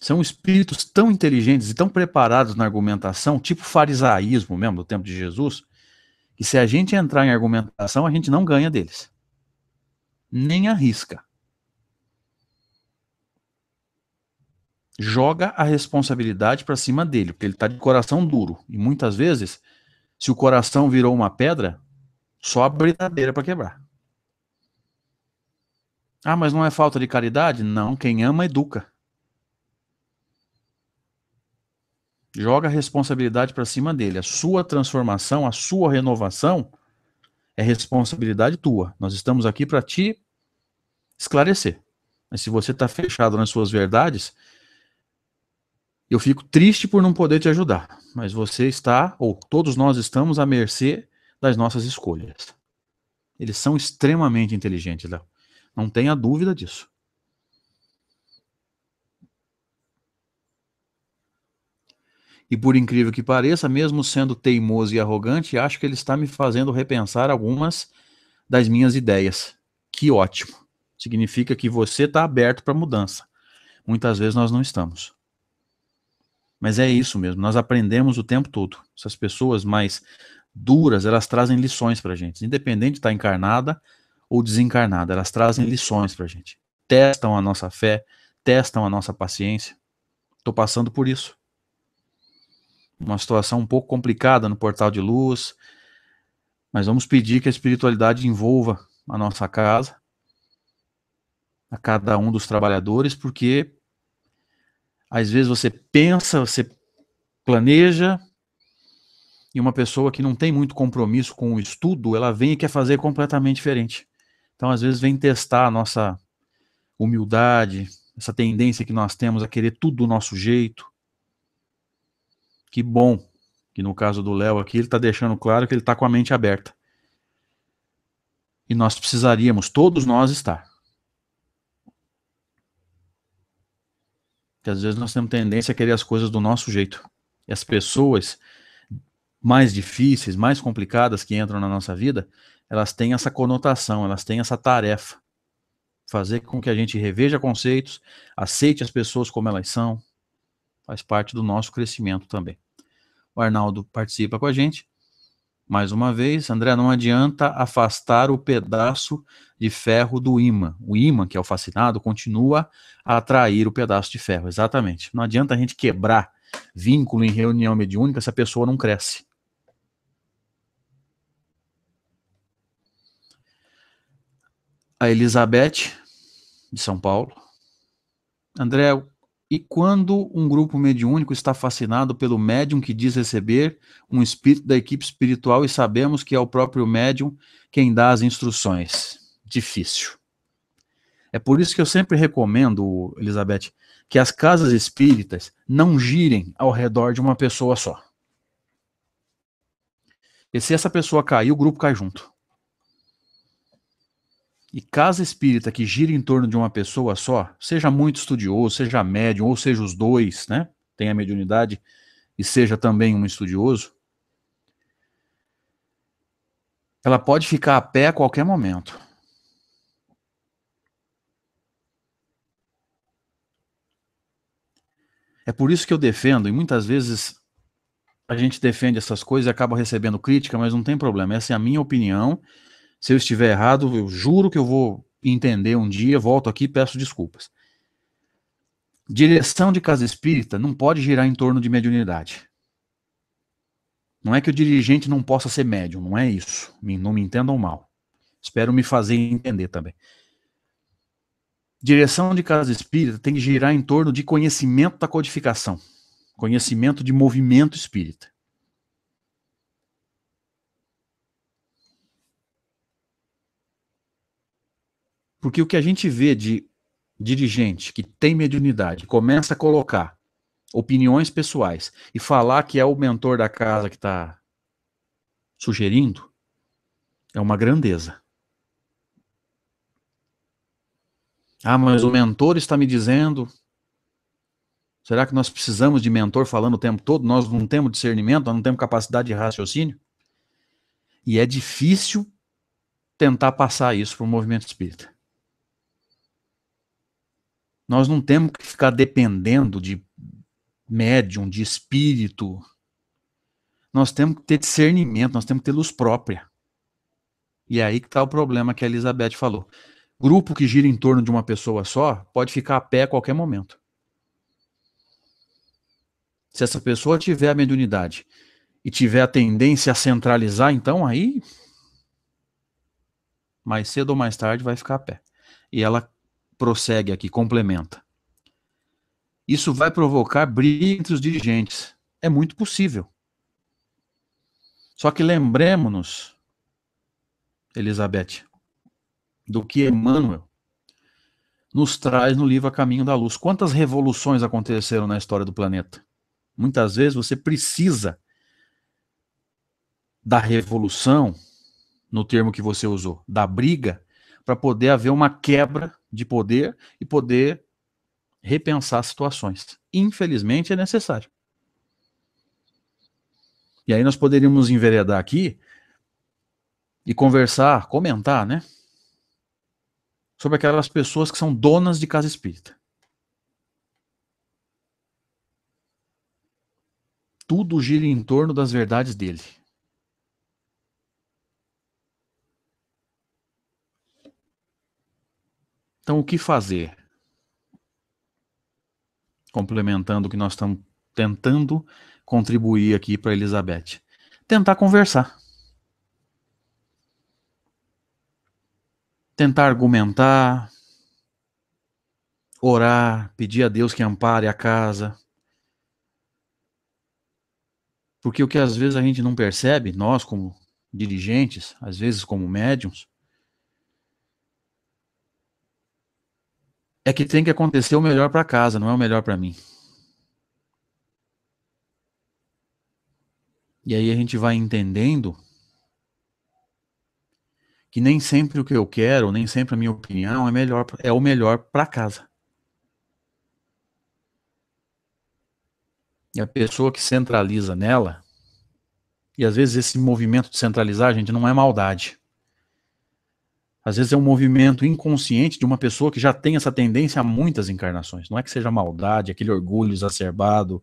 São espíritos tão inteligentes e tão preparados na argumentação, tipo farisaísmo mesmo, do tempo de Jesus, que se a gente entrar em argumentação, a gente não ganha deles. Nem arrisca. Joga a responsabilidade para cima dele, porque ele está de coração duro. E muitas vezes, se o coração virou uma pedra, só a britadeira para quebrar. Ah, mas não é falta de caridade? Não, quem ama educa. Joga a responsabilidade para cima dele. A sua transformação, a sua renovação é responsabilidade tua. Nós estamos aqui para te esclarecer. Mas se você está fechado nas suas verdades, eu fico triste por não poder te ajudar. Mas você está, ou todos nós estamos, à mercê das nossas escolhas. Eles são extremamente inteligentes, Léo. Não tenha dúvida disso. E por incrível que pareça, mesmo sendo teimoso e arrogante, acho que ele está me fazendo repensar algumas das minhas ideias. Que ótimo! Significa que você está aberto para mudança. Muitas vezes nós não estamos. Mas é isso mesmo, nós aprendemos o tempo todo. Essas pessoas mais duras, elas trazem lições para gente. Independente de estar tá encarnada ou desencarnada, elas trazem lições para gente. Testam a nossa fé, testam a nossa paciência. Estou passando por isso uma situação um pouco complicada no portal de luz, mas vamos pedir que a espiritualidade envolva a nossa casa, a cada um dos trabalhadores, porque às vezes você pensa, você planeja, e uma pessoa que não tem muito compromisso com o estudo, ela vem e quer fazer completamente diferente. Então, às vezes, vem testar a nossa humildade, essa tendência que nós temos a querer tudo do nosso jeito, que bom que no caso do Léo aqui ele está deixando claro que ele está com a mente aberta. E nós precisaríamos, todos nós, estar. Porque às vezes nós temos tendência a querer as coisas do nosso jeito. E as pessoas mais difíceis, mais complicadas que entram na nossa vida, elas têm essa conotação, elas têm essa tarefa. Fazer com que a gente reveja conceitos, aceite as pessoas como elas são, faz parte do nosso crescimento também. O Arnaldo participa com a gente. Mais uma vez, André, não adianta afastar o pedaço de ferro do ímã. O ímã, que é o fascinado, continua a atrair o pedaço de ferro. Exatamente. Não adianta a gente quebrar vínculo em reunião mediúnica se a pessoa não cresce. A Elizabeth, de São Paulo. André, e quando um grupo mediúnico está fascinado pelo médium que diz receber um espírito da equipe espiritual e sabemos que é o próprio médium quem dá as instruções? Difícil. É por isso que eu sempre recomendo, Elizabeth, que as casas espíritas não girem ao redor de uma pessoa só. E se essa pessoa cair, o grupo cai junto. E casa espírita que gira em torno de uma pessoa só, seja muito estudioso, seja médium, ou seja os dois, né? Tenha mediunidade e seja também um estudioso, ela pode ficar a pé a qualquer momento. É por isso que eu defendo, e muitas vezes a gente defende essas coisas e acaba recebendo crítica, mas não tem problema. Essa é a minha opinião se eu estiver errado, eu juro que eu vou entender um dia, volto aqui e peço desculpas. Direção de casa espírita não pode girar em torno de mediunidade. Não é que o dirigente não possa ser médium, não é isso. Não me entendam mal. Espero me fazer entender também. Direção de casa espírita tem que girar em torno de conhecimento da codificação, conhecimento de movimento espírita. Porque o que a gente vê de dirigente que tem mediunidade, começa a colocar opiniões pessoais e falar que é o mentor da casa que está sugerindo, é uma grandeza. Ah, mas o mentor está me dizendo. Será que nós precisamos de mentor falando o tempo todo? Nós não temos discernimento, nós não temos capacidade de raciocínio? E é difícil tentar passar isso para o movimento espírita. Nós não temos que ficar dependendo de médium, de espírito. Nós temos que ter discernimento, nós temos que ter luz própria. E é aí que está o problema que a Elizabeth falou. Grupo que gira em torno de uma pessoa só pode ficar a pé a qualquer momento. Se essa pessoa tiver a mediunidade e tiver a tendência a centralizar, então aí mais cedo ou mais tarde vai ficar a pé. E ela prossegue aqui, complementa. Isso vai provocar briga entre os dirigentes. É muito possível. Só que lembremos-nos, Elizabeth, do que Emmanuel nos traz no livro A Caminho da Luz. Quantas revoluções aconteceram na história do planeta? Muitas vezes você precisa da revolução, no termo que você usou, da briga, para poder haver uma quebra de poder e poder repensar situações. Infelizmente, é necessário. E aí nós poderíamos enveredar aqui e conversar, comentar, né? Sobre aquelas pessoas que são donas de casa espírita. Tudo gira em torno das verdades dele. Então, o que fazer? Complementando o que nós estamos tentando contribuir aqui para Elizabeth. Tentar conversar. Tentar argumentar. Orar, pedir a Deus que ampare a casa. Porque o que às vezes a gente não percebe, nós como dirigentes, às vezes como médiums, é que tem que acontecer o melhor para casa, não é o melhor para mim. E aí a gente vai entendendo que nem sempre o que eu quero, nem sempre a minha opinião é melhor, é o melhor para casa. E a pessoa que centraliza nela, e às vezes esse movimento de centralizar, gente, não é maldade às vezes é um movimento inconsciente de uma pessoa que já tem essa tendência a muitas encarnações. Não é que seja maldade, aquele orgulho exacerbado.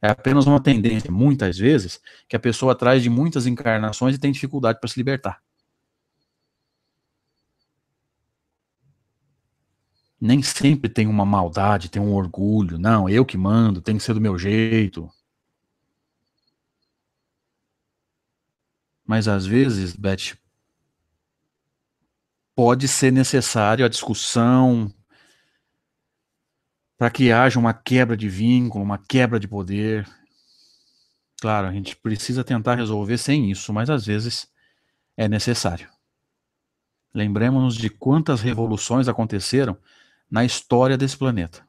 É apenas uma tendência, muitas vezes, que a pessoa traz de muitas encarnações e tem dificuldade para se libertar. nem sempre tem uma maldade, tem um orgulho. Não, eu que mando, tem que ser do meu jeito. Mas às vezes, Beth, pode ser necessário a discussão para que haja uma quebra de vínculo, uma quebra de poder. Claro, a gente precisa tentar resolver sem isso, mas às vezes é necessário. Lembremos-nos de quantas revoluções aconteceram na história desse planeta.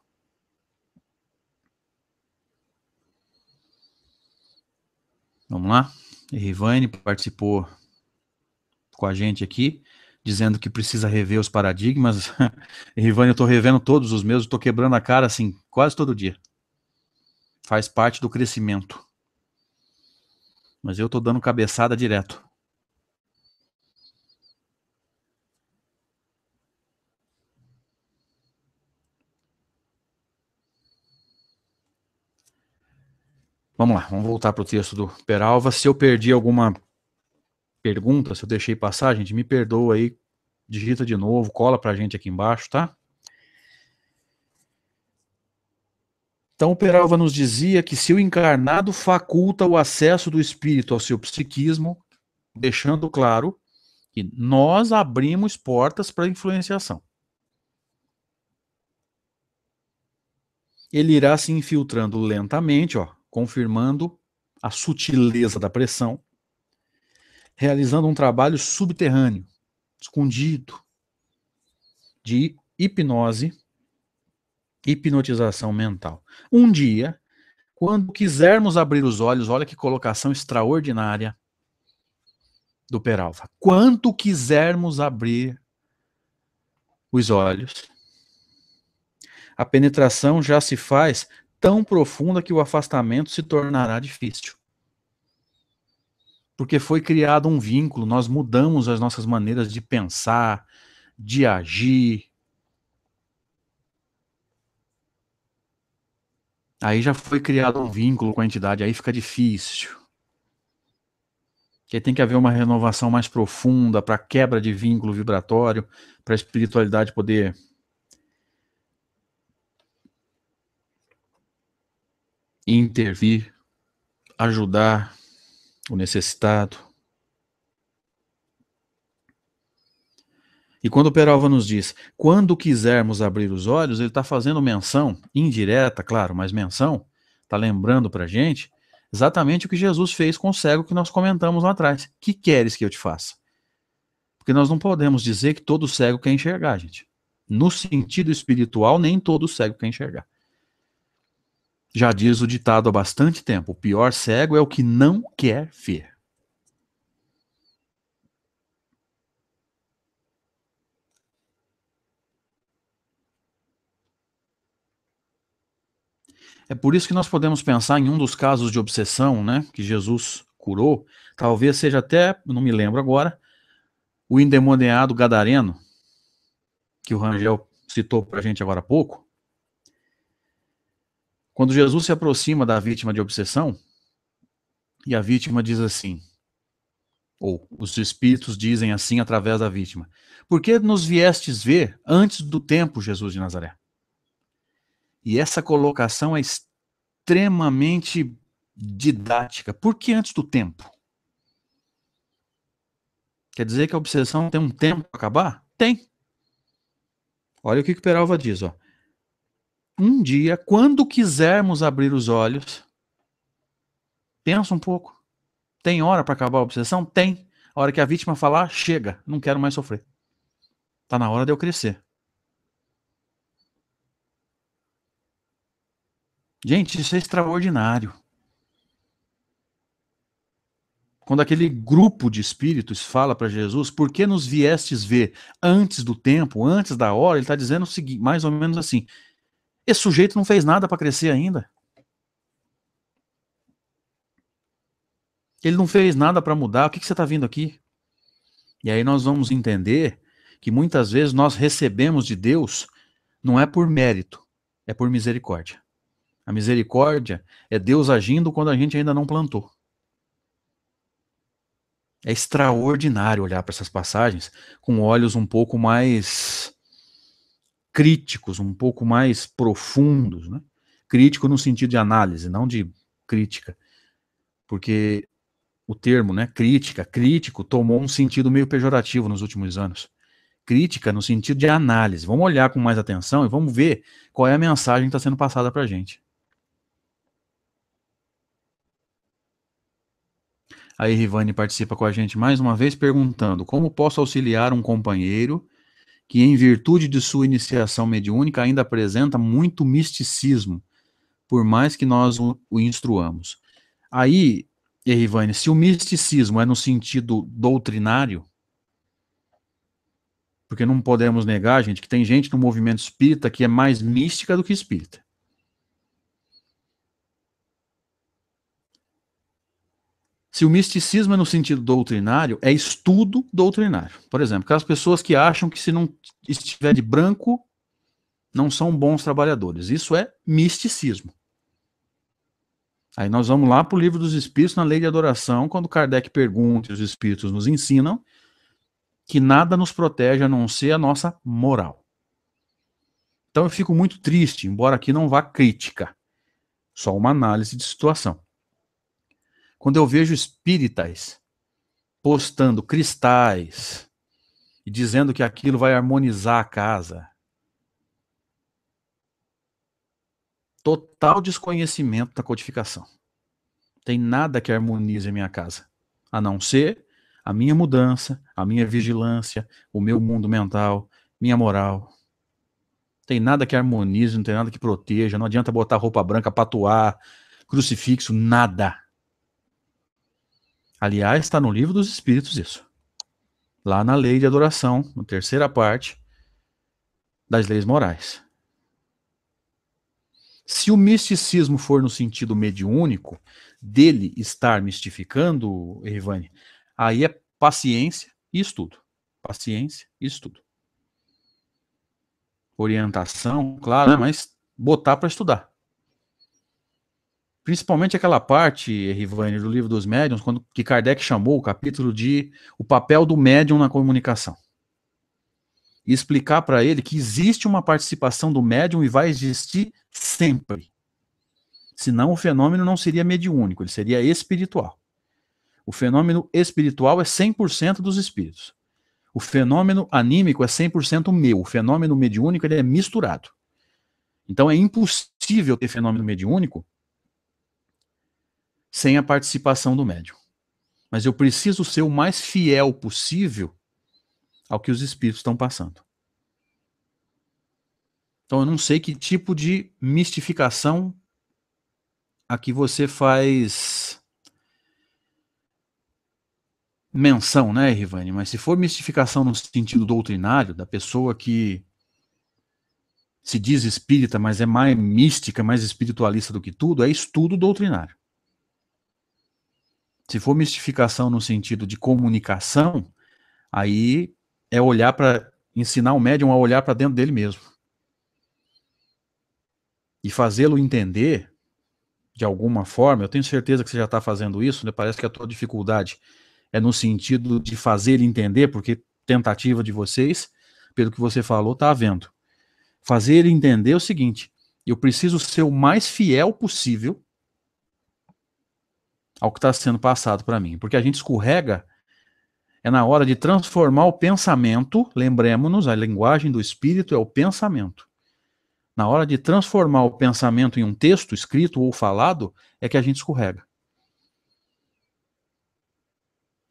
Vamos lá? Rivane participou com a gente aqui dizendo que precisa rever os paradigmas. Rivane, eu estou revendo todos os meus, estou quebrando a cara assim, quase todo dia. Faz parte do crescimento. Mas eu estou dando cabeçada direto. Vamos lá, vamos voltar para o texto do Peralva. Se eu perdi alguma pergunta, se eu deixei passar, gente, me perdoa aí, digita de novo, cola para a gente aqui embaixo, tá? Então, o Peralva nos dizia que se o encarnado faculta o acesso do espírito ao seu psiquismo, deixando claro que nós abrimos portas para influenciação. Ele irá se infiltrando lentamente, ó, confirmando a sutileza da pressão, realizando um trabalho subterrâneo, escondido, de hipnose, hipnotização mental. Um dia, quando quisermos abrir os olhos, olha que colocação extraordinária do Peralva. Quando quisermos abrir os olhos, a penetração já se faz tão profunda que o afastamento se tornará difícil porque foi criado um vínculo, nós mudamos as nossas maneiras de pensar, de agir. Aí já foi criado um vínculo com a entidade, aí fica difícil. que tem que haver uma renovação mais profunda para quebra de vínculo vibratório, para a espiritualidade poder intervir, ajudar o necessitado. E quando o Peralva nos diz, quando quisermos abrir os olhos, ele está fazendo menção, indireta, claro, mas menção, está lembrando para a gente exatamente o que Jesus fez com o cego que nós comentamos lá atrás. Que queres que eu te faça? Porque nós não podemos dizer que todo cego quer enxergar, gente. No sentido espiritual, nem todo cego quer enxergar. Já diz o ditado há bastante tempo: o pior cego é o que não quer ver. É por isso que nós podemos pensar em um dos casos de obsessão, né, que Jesus curou, talvez seja até, não me lembro agora, o endemoniado gadareno, que o Rangel citou para a gente agora há pouco, quando Jesus se aproxima da vítima de obsessão, e a vítima diz assim, ou os espíritos dizem assim através da vítima: Por que nos viestes ver antes do tempo, Jesus de Nazaré? E essa colocação é extremamente didática. Por que antes do tempo? Quer dizer que a obsessão tem um tempo para acabar? Tem. Olha o que, que Peralva diz, ó um dia, quando quisermos abrir os olhos, pensa um pouco. Tem hora para acabar a obsessão? Tem. A hora que a vítima falar, chega, não quero mais sofrer. Tá na hora de eu crescer. Gente, isso é extraordinário. Quando aquele grupo de espíritos fala para Jesus, por que nos viestes ver antes do tempo, antes da hora, ele está dizendo mais ou menos assim: esse sujeito não fez nada para crescer ainda. Ele não fez nada para mudar. O que, que você está vindo aqui? E aí nós vamos entender que muitas vezes nós recebemos de Deus não é por mérito, é por misericórdia. A misericórdia é Deus agindo quando a gente ainda não plantou. É extraordinário olhar para essas passagens com olhos um pouco mais críticos, um pouco mais profundos, né? Crítico no sentido de análise, não de crítica. Porque o termo, né, crítica, crítico, tomou um sentido meio pejorativo nos últimos anos. Crítica no sentido de análise. Vamos olhar com mais atenção e vamos ver qual é a mensagem que está sendo passada para a gente. Aí Rivane participa com a gente mais uma vez perguntando: como posso auxiliar um companheiro que, em virtude de sua iniciação mediúnica, ainda apresenta muito misticismo, por mais que nós o, o instruamos. Aí, Erivane, se o misticismo é no sentido doutrinário, porque não podemos negar, gente, que tem gente no movimento espírita que é mais mística do que espírita. se o misticismo é no sentido doutrinário, é estudo doutrinário. Por exemplo, aquelas pessoas que acham que se não estiver de branco, não são bons trabalhadores. Isso é misticismo. Aí nós vamos lá para o livro dos Espíritos, na lei de adoração, quando Kardec pergunta e os Espíritos nos ensinam que nada nos protege a não ser a nossa moral. Então eu fico muito triste, embora aqui não vá crítica, só uma análise de situação. Quando eu vejo espíritas postando cristais e dizendo que aquilo vai harmonizar a casa. Total desconhecimento da codificação. Tem nada que harmonize a minha casa, a não ser a minha mudança, a minha vigilância, o meu mundo mental, minha moral. Tem nada que harmonize, não tem nada que proteja, não adianta botar roupa branca, patuar, crucifixo, nada. Aliás, está no livro dos Espíritos isso. Lá na lei de adoração, na terceira parte das leis morais. Se o misticismo for no sentido mediúnico, dele estar mistificando, Ivane, aí é paciência e estudo. Paciência e estudo. Orientação, claro, né, mas botar para estudar. Principalmente aquela parte, Rivani do livro dos médiuns, quando que Kardec chamou o capítulo de O papel do médium na comunicação. E explicar para ele que existe uma participação do médium e vai existir sempre. Senão o fenômeno não seria mediúnico, ele seria espiritual. O fenômeno espiritual é 100% dos espíritos. O fenômeno anímico é 100% meu. O fenômeno mediúnico ele é misturado. Então é impossível ter fenômeno mediúnico sem a participação do médium. Mas eu preciso ser o mais fiel possível ao que os espíritos estão passando. Então eu não sei que tipo de mistificação aqui você faz menção, né, Rivane? Mas se for mistificação no sentido doutrinário, da pessoa que se diz espírita, mas é mais mística, mais espiritualista do que tudo, é estudo doutrinário. Se for mistificação no sentido de comunicação, aí é olhar para ensinar o médium a olhar para dentro dele mesmo e fazê-lo entender de alguma forma. Eu tenho certeza que você já está fazendo isso. Né? Parece que a tua dificuldade é no sentido de fazer entender, porque tentativa de vocês, pelo que você falou, está havendo. Fazer entender é o seguinte: eu preciso ser o mais fiel possível ao que está sendo passado para mim. Porque a gente escorrega é na hora de transformar o pensamento, lembremos-nos, a linguagem do espírito é o pensamento. Na hora de transformar o pensamento em um texto escrito ou falado, é que a gente escorrega.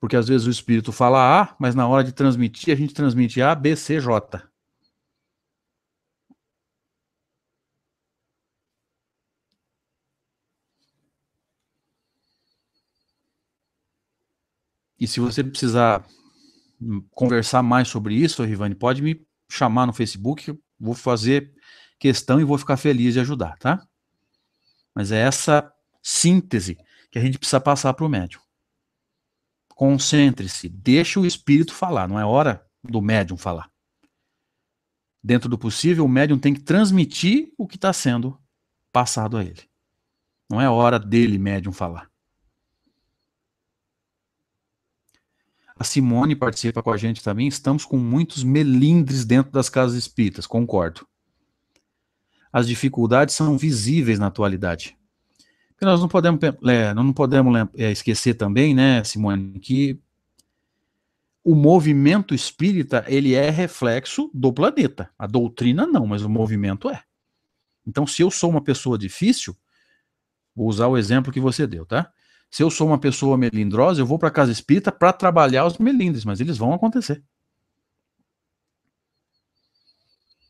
Porque às vezes o espírito fala A, mas na hora de transmitir, a gente transmite A, B, C, J. E se você precisar conversar mais sobre isso, Rivani, pode me chamar no Facebook, vou fazer questão e vou ficar feliz de ajudar, tá? Mas é essa síntese que a gente precisa passar para o médium. Concentre-se, Deixe o espírito falar, não é hora do médium falar. Dentro do possível, o médium tem que transmitir o que está sendo passado a ele. Não é hora dele, médium, falar. A Simone participa com a gente também. Estamos com muitos melindres dentro das casas espíritas, concordo. As dificuldades são visíveis na atualidade. E nós não podemos, é, não podemos é, esquecer também, né, Simone, que o movimento espírita ele é reflexo do planeta. A doutrina não, mas o movimento é. Então, se eu sou uma pessoa difícil, vou usar o exemplo que você deu, tá? Se eu sou uma pessoa melindrosa, eu vou para a casa espírita para trabalhar os melindres, mas eles vão acontecer.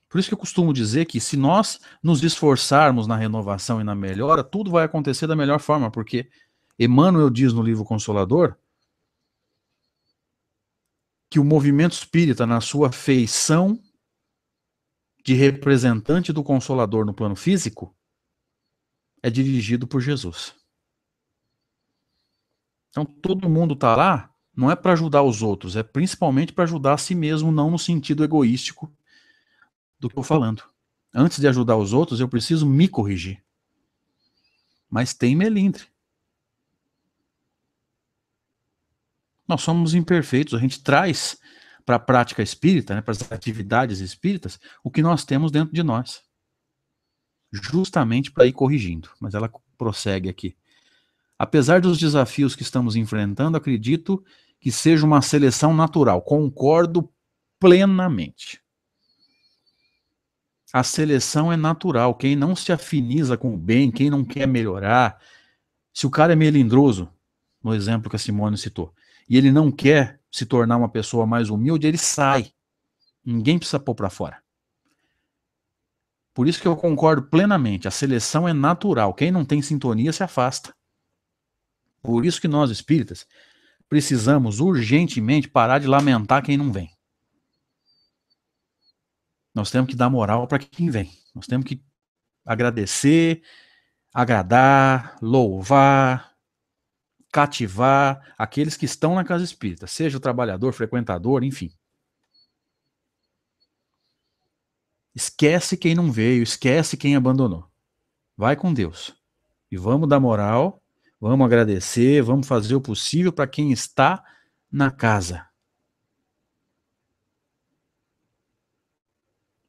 Por isso que eu costumo dizer que se nós nos esforçarmos na renovação e na melhora, tudo vai acontecer da melhor forma, porque Emmanuel diz no livro Consolador que o movimento espírita, na sua feição de representante do Consolador no plano físico, é dirigido por Jesus. Então todo mundo está lá não é para ajudar os outros, é principalmente para ajudar a si mesmo, não no sentido egoístico do que eu falando. Antes de ajudar os outros, eu preciso me corrigir. Mas tem melindre. Nós somos imperfeitos, a gente traz para a prática espírita, né, para as atividades espíritas, o que nós temos dentro de nós. Justamente para ir corrigindo. Mas ela prossegue aqui. Apesar dos desafios que estamos enfrentando, acredito que seja uma seleção natural. Concordo plenamente. A seleção é natural. Quem não se afiniza com o bem, quem não quer melhorar, se o cara é melindroso, no exemplo que a Simone citou, e ele não quer se tornar uma pessoa mais humilde, ele sai. Ninguém precisa pôr para fora. Por isso que eu concordo plenamente. A seleção é natural. Quem não tem sintonia se afasta. Por isso que nós espíritas precisamos urgentemente parar de lamentar quem não vem. Nós temos que dar moral para quem vem. Nós temos que agradecer, agradar, louvar, cativar aqueles que estão na casa espírita, seja o trabalhador, frequentador, enfim. Esquece quem não veio, esquece quem abandonou. Vai com Deus. E vamos dar moral Vamos agradecer, vamos fazer o possível para quem está na casa.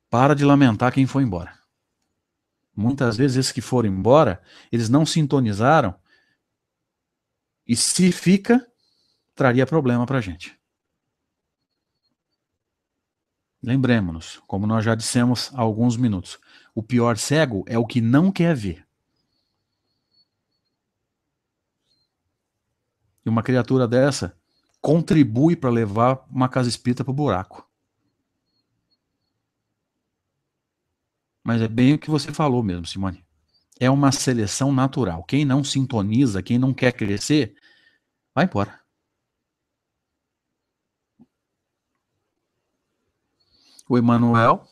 Para de lamentar quem foi embora. Muitas vezes esses que foram embora, eles não sintonizaram e se fica, traria problema para a gente. Lembremos-nos, como nós já dissemos há alguns minutos, o pior cego é o que não quer ver. E uma criatura dessa contribui para levar uma casa espírita para o buraco. Mas é bem o que você falou mesmo, Simone. É uma seleção natural. Quem não sintoniza, quem não quer crescer, vai embora. O Emanuel.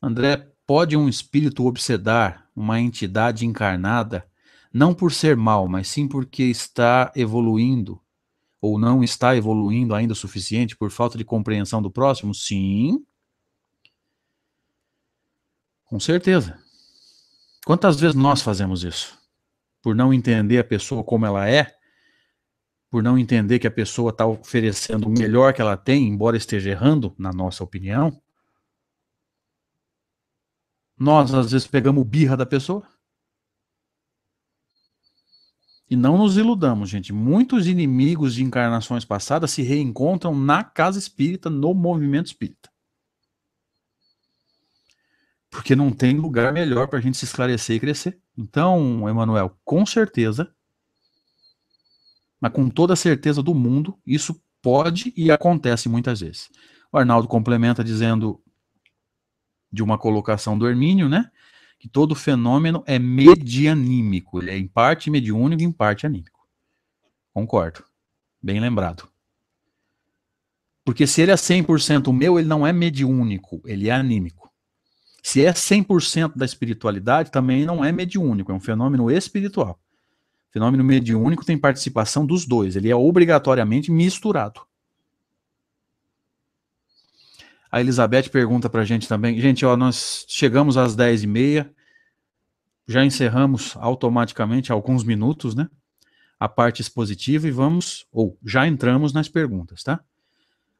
André, pode um espírito obsedar uma entidade encarnada não por ser mal, mas sim porque está evoluindo ou não está evoluindo ainda o suficiente por falta de compreensão do próximo? Sim. Com certeza. Quantas vezes nós fazemos isso? Por não entender a pessoa como ela é, por não entender que a pessoa está oferecendo o melhor que ela tem, embora esteja errando, na nossa opinião. Nós, às vezes, pegamos birra da pessoa e não nos iludamos, gente. Muitos inimigos de encarnações passadas se reencontram na casa espírita, no movimento espírita. Porque não tem lugar melhor para a gente se esclarecer e crescer. Então, Emanuel, com certeza, mas com toda a certeza do mundo, isso pode e acontece muitas vezes. O Arnaldo complementa dizendo de uma colocação do Hermínio, né? que todo fenômeno é medianímico. Ele é em parte mediúnico e em parte anímico. Concordo. Bem lembrado. Porque se ele é 100% meu, ele não é mediúnico, ele é anímico. Se é 100% da espiritualidade, também não é mediúnico, é um fenômeno espiritual. O fenômeno mediúnico tem participação dos dois, ele é obrigatoriamente misturado. A Elizabeth pergunta para a gente também. Gente, ó, nós chegamos às 10h30, já encerramos automaticamente alguns minutos, né? A parte expositiva e vamos, ou já entramos nas perguntas, tá?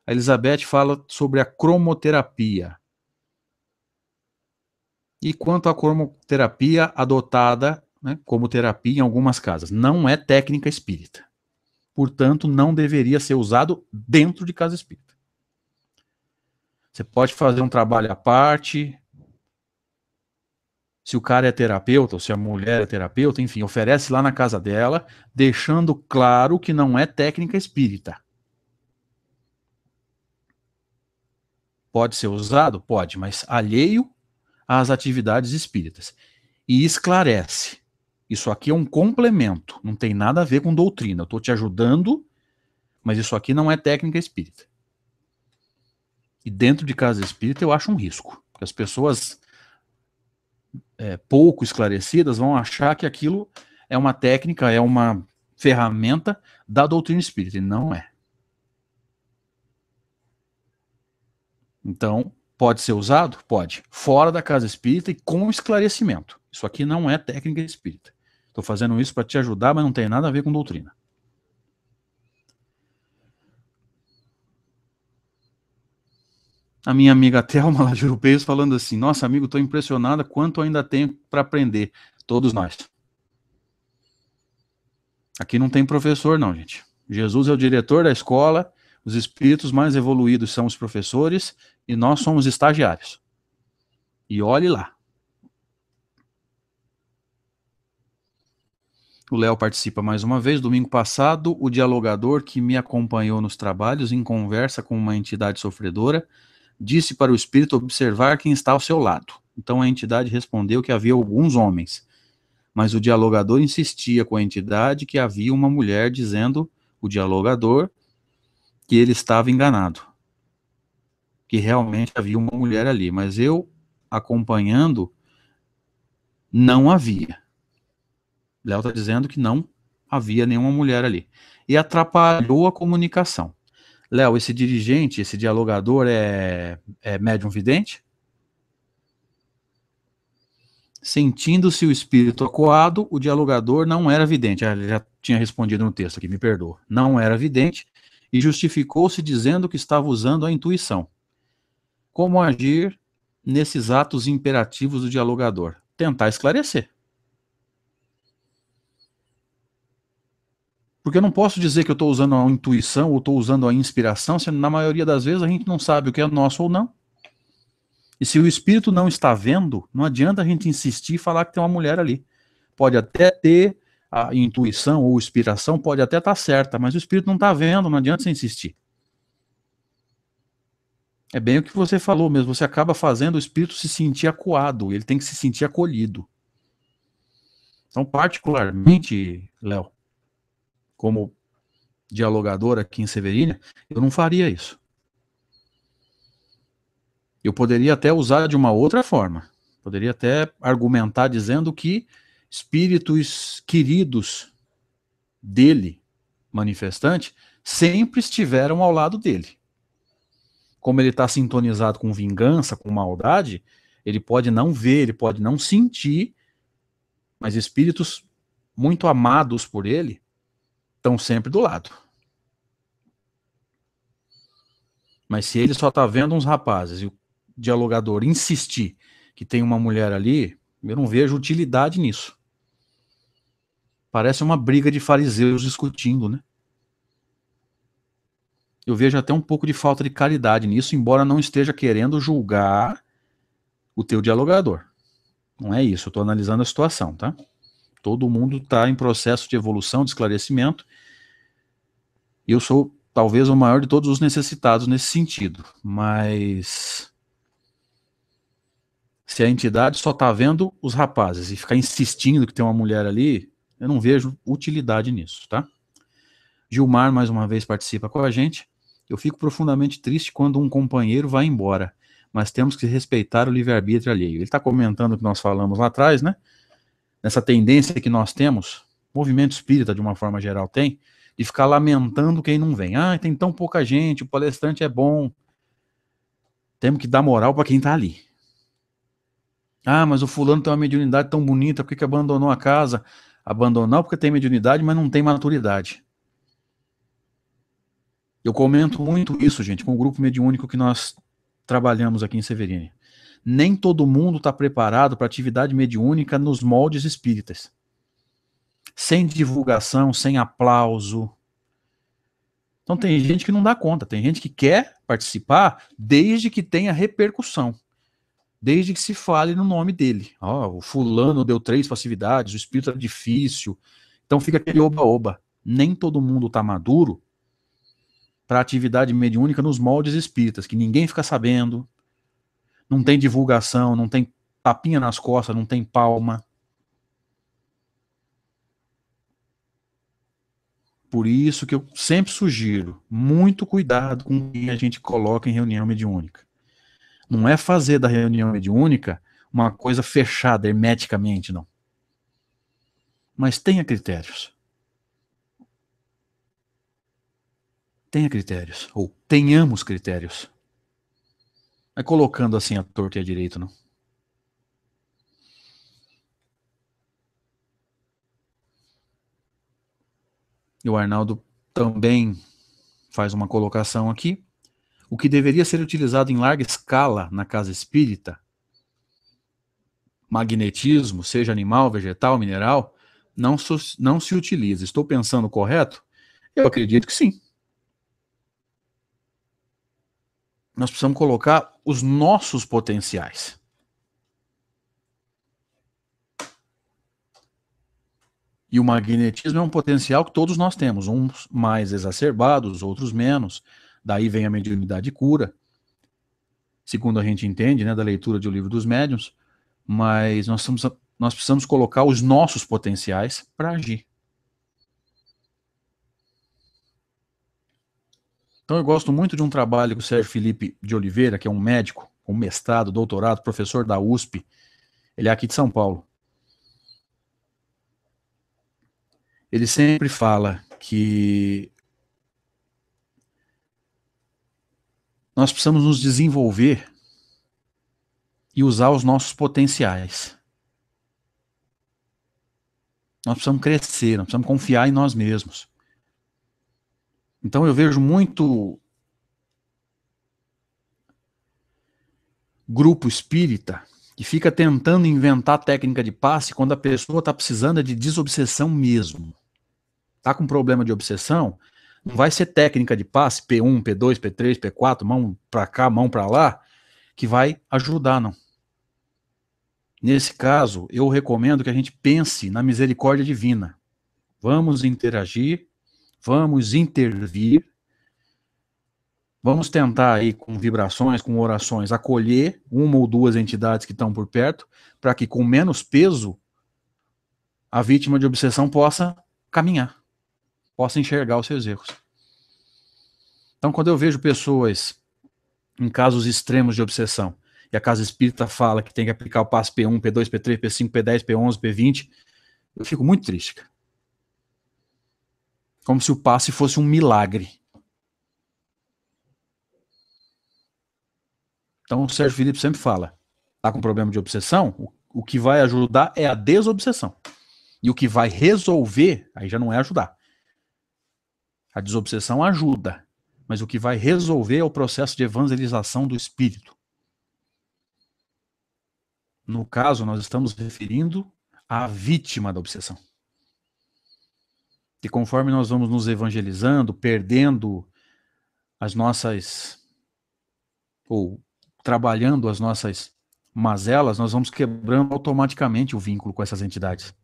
A Elizabeth fala sobre a cromoterapia. E quanto à cromoterapia adotada né, como terapia em algumas casas, não é técnica espírita. Portanto, não deveria ser usado dentro de casa espírita. Você pode fazer um trabalho à parte. Se o cara é terapeuta, ou se a mulher é terapeuta, enfim, oferece lá na casa dela, deixando claro que não é técnica espírita. Pode ser usado? Pode, mas alheio às atividades espíritas. E esclarece. Isso aqui é um complemento, não tem nada a ver com doutrina. Eu estou te ajudando, mas isso aqui não é técnica espírita. E dentro de casa espírita eu acho um risco. Porque as pessoas é, pouco esclarecidas vão achar que aquilo é uma técnica, é uma ferramenta da doutrina espírita. E não é. Então, pode ser usado? Pode. Fora da casa espírita e com esclarecimento. Isso aqui não é técnica espírita. Estou fazendo isso para te ajudar, mas não tem nada a ver com doutrina. a minha amiga Thelma lá de Europeus falando assim: Nossa, amigo, estou impressionada quanto ainda tenho para aprender. Todos nós. Aqui não tem professor, não, gente. Jesus é o diretor da escola, os espíritos mais evoluídos são os professores e nós somos estagiários. E olhe lá. O Léo participa mais uma vez. Domingo passado, o dialogador que me acompanhou nos trabalhos, em conversa com uma entidade sofredora, disse para o espírito observar quem está ao seu lado. Então a entidade respondeu que havia alguns homens. Mas o dialogador insistia com a entidade que havia uma mulher, dizendo o dialogador que ele estava enganado. Que realmente havia uma mulher ali. Mas eu, acompanhando, não havia. Léo está dizendo que não havia nenhuma mulher ali. E atrapalhou a comunicação. Léo, esse dirigente, esse dialogador é, é médium vidente? Sentindo-se o espírito acuado, o dialogador não era vidente. Ah, ele já tinha respondido no texto aqui, me perdoa. Não era vidente e justificou-se dizendo que estava usando a intuição. Como agir nesses atos imperativos do dialogador? Tentar esclarecer. Porque eu não posso dizer que eu estou usando a intuição ou estou usando a inspiração, sendo na maioria das vezes a gente não sabe o que é nosso ou não. E se o espírito não está vendo, não adianta a gente insistir e falar que tem uma mulher ali. Pode até ter a intuição ou inspiração, pode até estar tá certa, mas o espírito não está vendo, não adianta você insistir. É bem o que você falou mesmo, você acaba fazendo o espírito se sentir acuado, ele tem que se sentir acolhido. Então, particularmente, Léo, como dialogador aqui em Severínia, eu não faria isso. Eu poderia até usar de uma outra forma. Poderia até argumentar dizendo que espíritos queridos dele, manifestante, sempre estiveram ao lado dele. Como ele está sintonizado com vingança, com maldade, ele pode não ver, ele pode não sentir, mas espíritos muito amados por ele estão sempre do lado. Mas se ele só está vendo uns rapazes e o dialogador insistir que tem uma mulher ali, eu não vejo utilidade nisso. Parece uma briga de fariseus discutindo, né? Eu vejo até um pouco de falta de caridade nisso, embora não esteja querendo julgar o teu dialogador. Não é isso, eu estou analisando a situação, tá? Todo mundo está em processo de evolução, de esclarecimento. E eu sou talvez o maior de todos os necessitados nesse sentido. Mas se a entidade só está vendo os rapazes e ficar insistindo que tem uma mulher ali, eu não vejo utilidade nisso, tá? Gilmar, mais uma vez, participa com a gente. Eu fico profundamente triste quando um companheiro vai embora, mas temos que respeitar o livre-arbítrio alheio. Ele está comentando o que nós falamos lá atrás, né? nessa tendência que nós temos, movimento espírita de uma forma geral tem, de ficar lamentando quem não vem. Ah, tem tão pouca gente, o palestrante é bom. Temos que dar moral para quem está ali. Ah, mas o fulano tem uma mediunidade tão bonita, por que, que abandonou a casa? Abandonar porque tem mediunidade, mas não tem maturidade. Eu comento muito isso, gente, com o grupo mediúnico que nós trabalhamos aqui em Severine nem todo mundo está preparado para atividade mediúnica nos moldes espíritas. Sem divulgação, sem aplauso. Então tem gente que não dá conta, tem gente que quer participar desde que tenha repercussão. Desde que se fale no nome dele. Ó, o fulano deu três passividades, o espírito era difícil. Então fica aquele oba-oba. Nem todo mundo está maduro para atividade mediúnica nos moldes espíritas, que ninguém fica sabendo, não tem divulgação, não tem tapinha nas costas, não tem palma. Por isso que eu sempre sugiro muito cuidado com quem a gente coloca em reunião mediúnica. Não é fazer da reunião mediúnica uma coisa fechada hermeticamente, não. Mas tenha critérios. Tenha critérios, ou tenhamos critérios é colocando assim a torta e a direita, não? E o Arnaldo também faz uma colocação aqui. O que deveria ser utilizado em larga escala na casa espírita, magnetismo, seja animal, vegetal, mineral, não, não se utiliza. Estou pensando correto? Eu acredito que sim. nós precisamos colocar os nossos potenciais. E o magnetismo é um potencial que todos nós temos, uns mais exacerbados, outros menos. Daí vem a mediunidade cura, segundo a gente entende, né, da leitura de O Livro dos Médiuns. Mas nós, somos, nós precisamos colocar os nossos potenciais para agir. Então eu gosto muito de um trabalho que o Sérgio Felipe de Oliveira, que é um médico, com um mestrado, doutorado, professor da USP, ele é aqui de São Paulo. Ele sempre fala que nós precisamos nos desenvolver e usar os nossos potenciais. Nós precisamos crescer, nós precisamos confiar em nós mesmos. Então eu vejo muito grupo espírita que fica tentando inventar técnica de passe quando a pessoa está precisando é de desobsessão mesmo. Tá com problema de obsessão? Não vai ser técnica de passe P1, P2, P3, P4, mão para cá, mão para lá, que vai ajudar, não. Nesse caso, eu recomendo que a gente pense na misericórdia divina. Vamos interagir Vamos intervir. Vamos tentar aí com vibrações, com orações, acolher uma ou duas entidades que estão por perto, para que com menos peso a vítima de obsessão possa caminhar, possa enxergar os seus erros. Então, quando eu vejo pessoas em casos extremos de obsessão, e a casa espírita fala que tem que aplicar o passo P1, P2, P3, P5, P10, P11, P20, eu fico muito triste. Cara como se o passe fosse um milagre. Então o Sérgio Felipe sempre fala: tá com problema de obsessão? O que vai ajudar é a desobsessão. E o que vai resolver, aí já não é ajudar. A desobsessão ajuda, mas o que vai resolver é o processo de evangelização do espírito. No caso, nós estamos referindo à vítima da obsessão. E conforme nós vamos nos evangelizando, perdendo as nossas. ou trabalhando as nossas mazelas, nós vamos quebrando automaticamente o vínculo com essas entidades.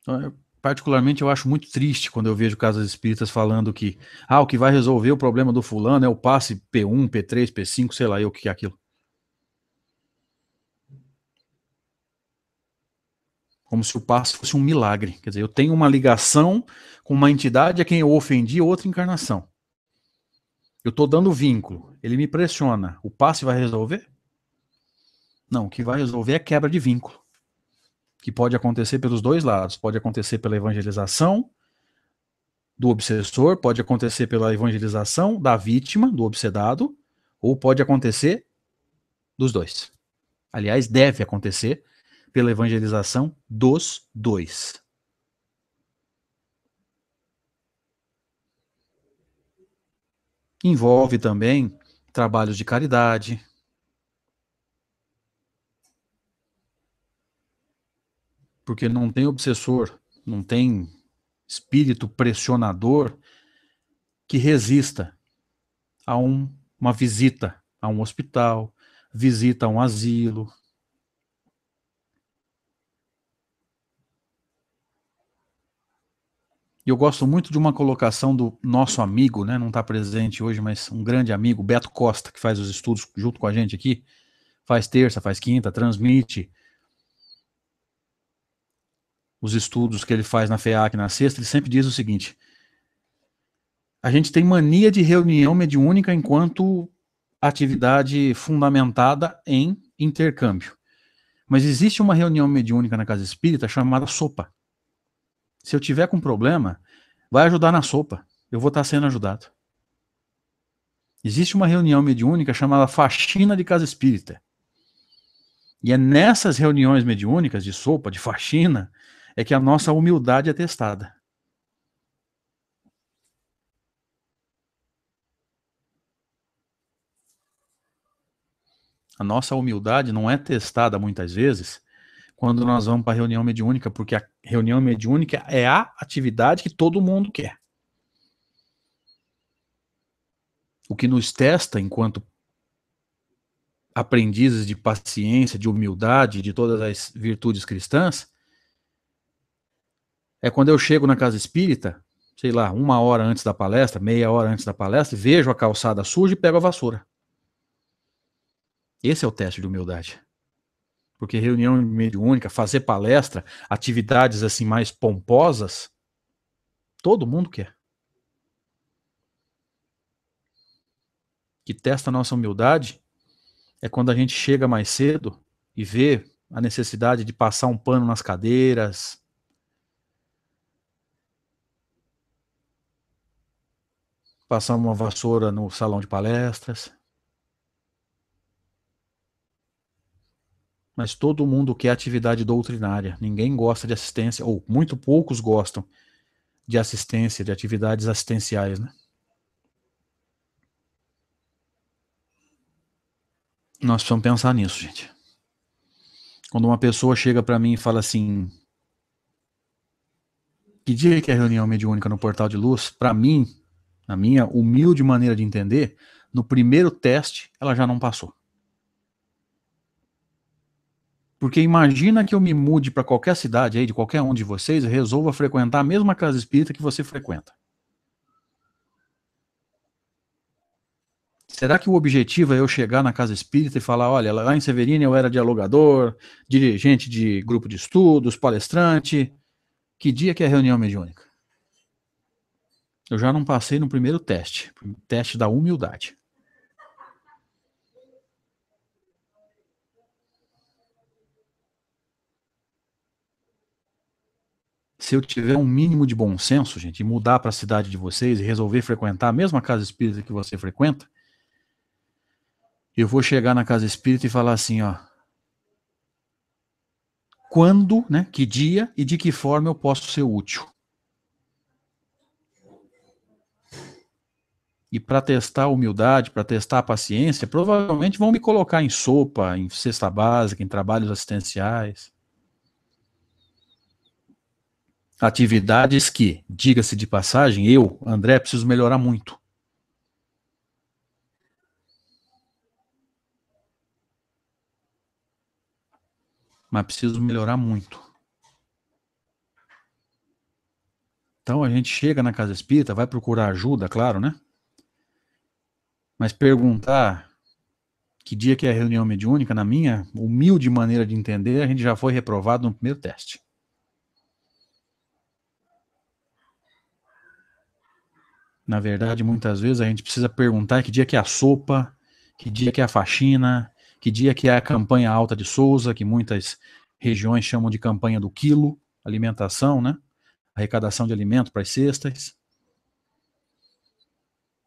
Então, eu, particularmente, eu acho muito triste quando eu vejo casas espíritas falando que ah, o que vai resolver o problema do fulano é o passe P1, P3, P5, sei lá eu o que é aquilo. como se o passo fosse um milagre. Quer dizer, eu tenho uma ligação com uma entidade a quem eu ofendi outra encarnação. Eu estou dando vínculo, ele me pressiona. O passe vai resolver? Não, o que vai resolver é quebra de vínculo. Que pode acontecer pelos dois lados. Pode acontecer pela evangelização do obsessor, pode acontecer pela evangelização da vítima, do obsedado, ou pode acontecer dos dois. Aliás, deve acontecer, pela evangelização dos dois. Envolve também trabalhos de caridade. Porque não tem obsessor, não tem espírito pressionador que resista a um, uma visita a um hospital, visita a um asilo, E eu gosto muito de uma colocação do nosso amigo, né? Não está presente hoje, mas um grande amigo, Beto Costa, que faz os estudos junto com a gente aqui. Faz terça, faz quinta, transmite os estudos que ele faz na FEAC na sexta, ele sempre diz o seguinte: a gente tem mania de reunião mediúnica enquanto atividade fundamentada em intercâmbio. Mas existe uma reunião mediúnica na casa espírita chamada sopa se eu tiver com problema, vai ajudar na sopa. Eu vou estar tá sendo ajudado. Existe uma reunião mediúnica chamada Faxina de Casa Espírita. E é nessas reuniões mediúnicas de sopa, de faxina, é que a nossa humildade é testada. A nossa humildade não é testada muitas vezes quando nós vamos para a reunião mediúnica, porque a reunião mediúnica é a atividade que todo mundo quer. O que nos testa enquanto aprendizes de paciência, de humildade, de todas as virtudes cristãs, é quando eu chego na casa espírita, sei lá, uma hora antes da palestra, meia hora antes da palestra, vejo a calçada suja e pego a vassoura. Esse é o teste de humildade porque reunião mediúnica, fazer palestra, atividades assim mais pomposas, todo mundo quer. Que testa a nossa humildade é quando a gente chega mais cedo e vê a necessidade de passar um pano nas cadeiras. Passar uma vassoura no salão de palestras. mas todo mundo quer atividade doutrinária. Ninguém gosta de assistência, ou muito poucos gostam de assistência, de atividades assistenciais, né? Nós precisamos pensar nisso, gente. Quando uma pessoa chega para mim e fala assim: Que dia que é a reunião mediúnica no Portal de Luz? Para mim, na minha humilde maneira de entender, no primeiro teste ela já não passou. Porque imagina que eu me mude para qualquer cidade aí, de qualquer um de vocês, e resolva frequentar a mesma casa espírita que você frequenta. Será que o objetivo é eu chegar na casa espírita e falar, olha, lá em Severina eu era dialogador, dirigente de grupo de estudos, palestrante. Que dia que é a reunião mediúnica? Eu já não passei no primeiro teste, teste da humildade. se eu tiver um mínimo de bom senso, gente, e mudar para a cidade de vocês e resolver frequentar a mesma casa espírita que você frequenta, eu vou chegar na casa espírita e falar assim, ó, quando, né, que dia e de que forma eu posso ser útil. E para testar a humildade, para testar a paciência, provavelmente vão me colocar em sopa, em cesta básica, em trabalhos assistenciais. Atividades que, diga-se de passagem, eu, André, preciso melhorar muito. Mas preciso melhorar muito. Então a gente chega na casa espírita, vai procurar ajuda, claro, né? Mas perguntar que dia que é a reunião mediúnica, na minha humilde maneira de entender, a gente já foi reprovado no primeiro teste. Na verdade, muitas vezes a gente precisa perguntar que dia que é a sopa, que dia que é a faxina, que dia que é a campanha alta de Souza, que muitas regiões chamam de campanha do quilo, alimentação, né? Arrecadação de alimento para as cestas.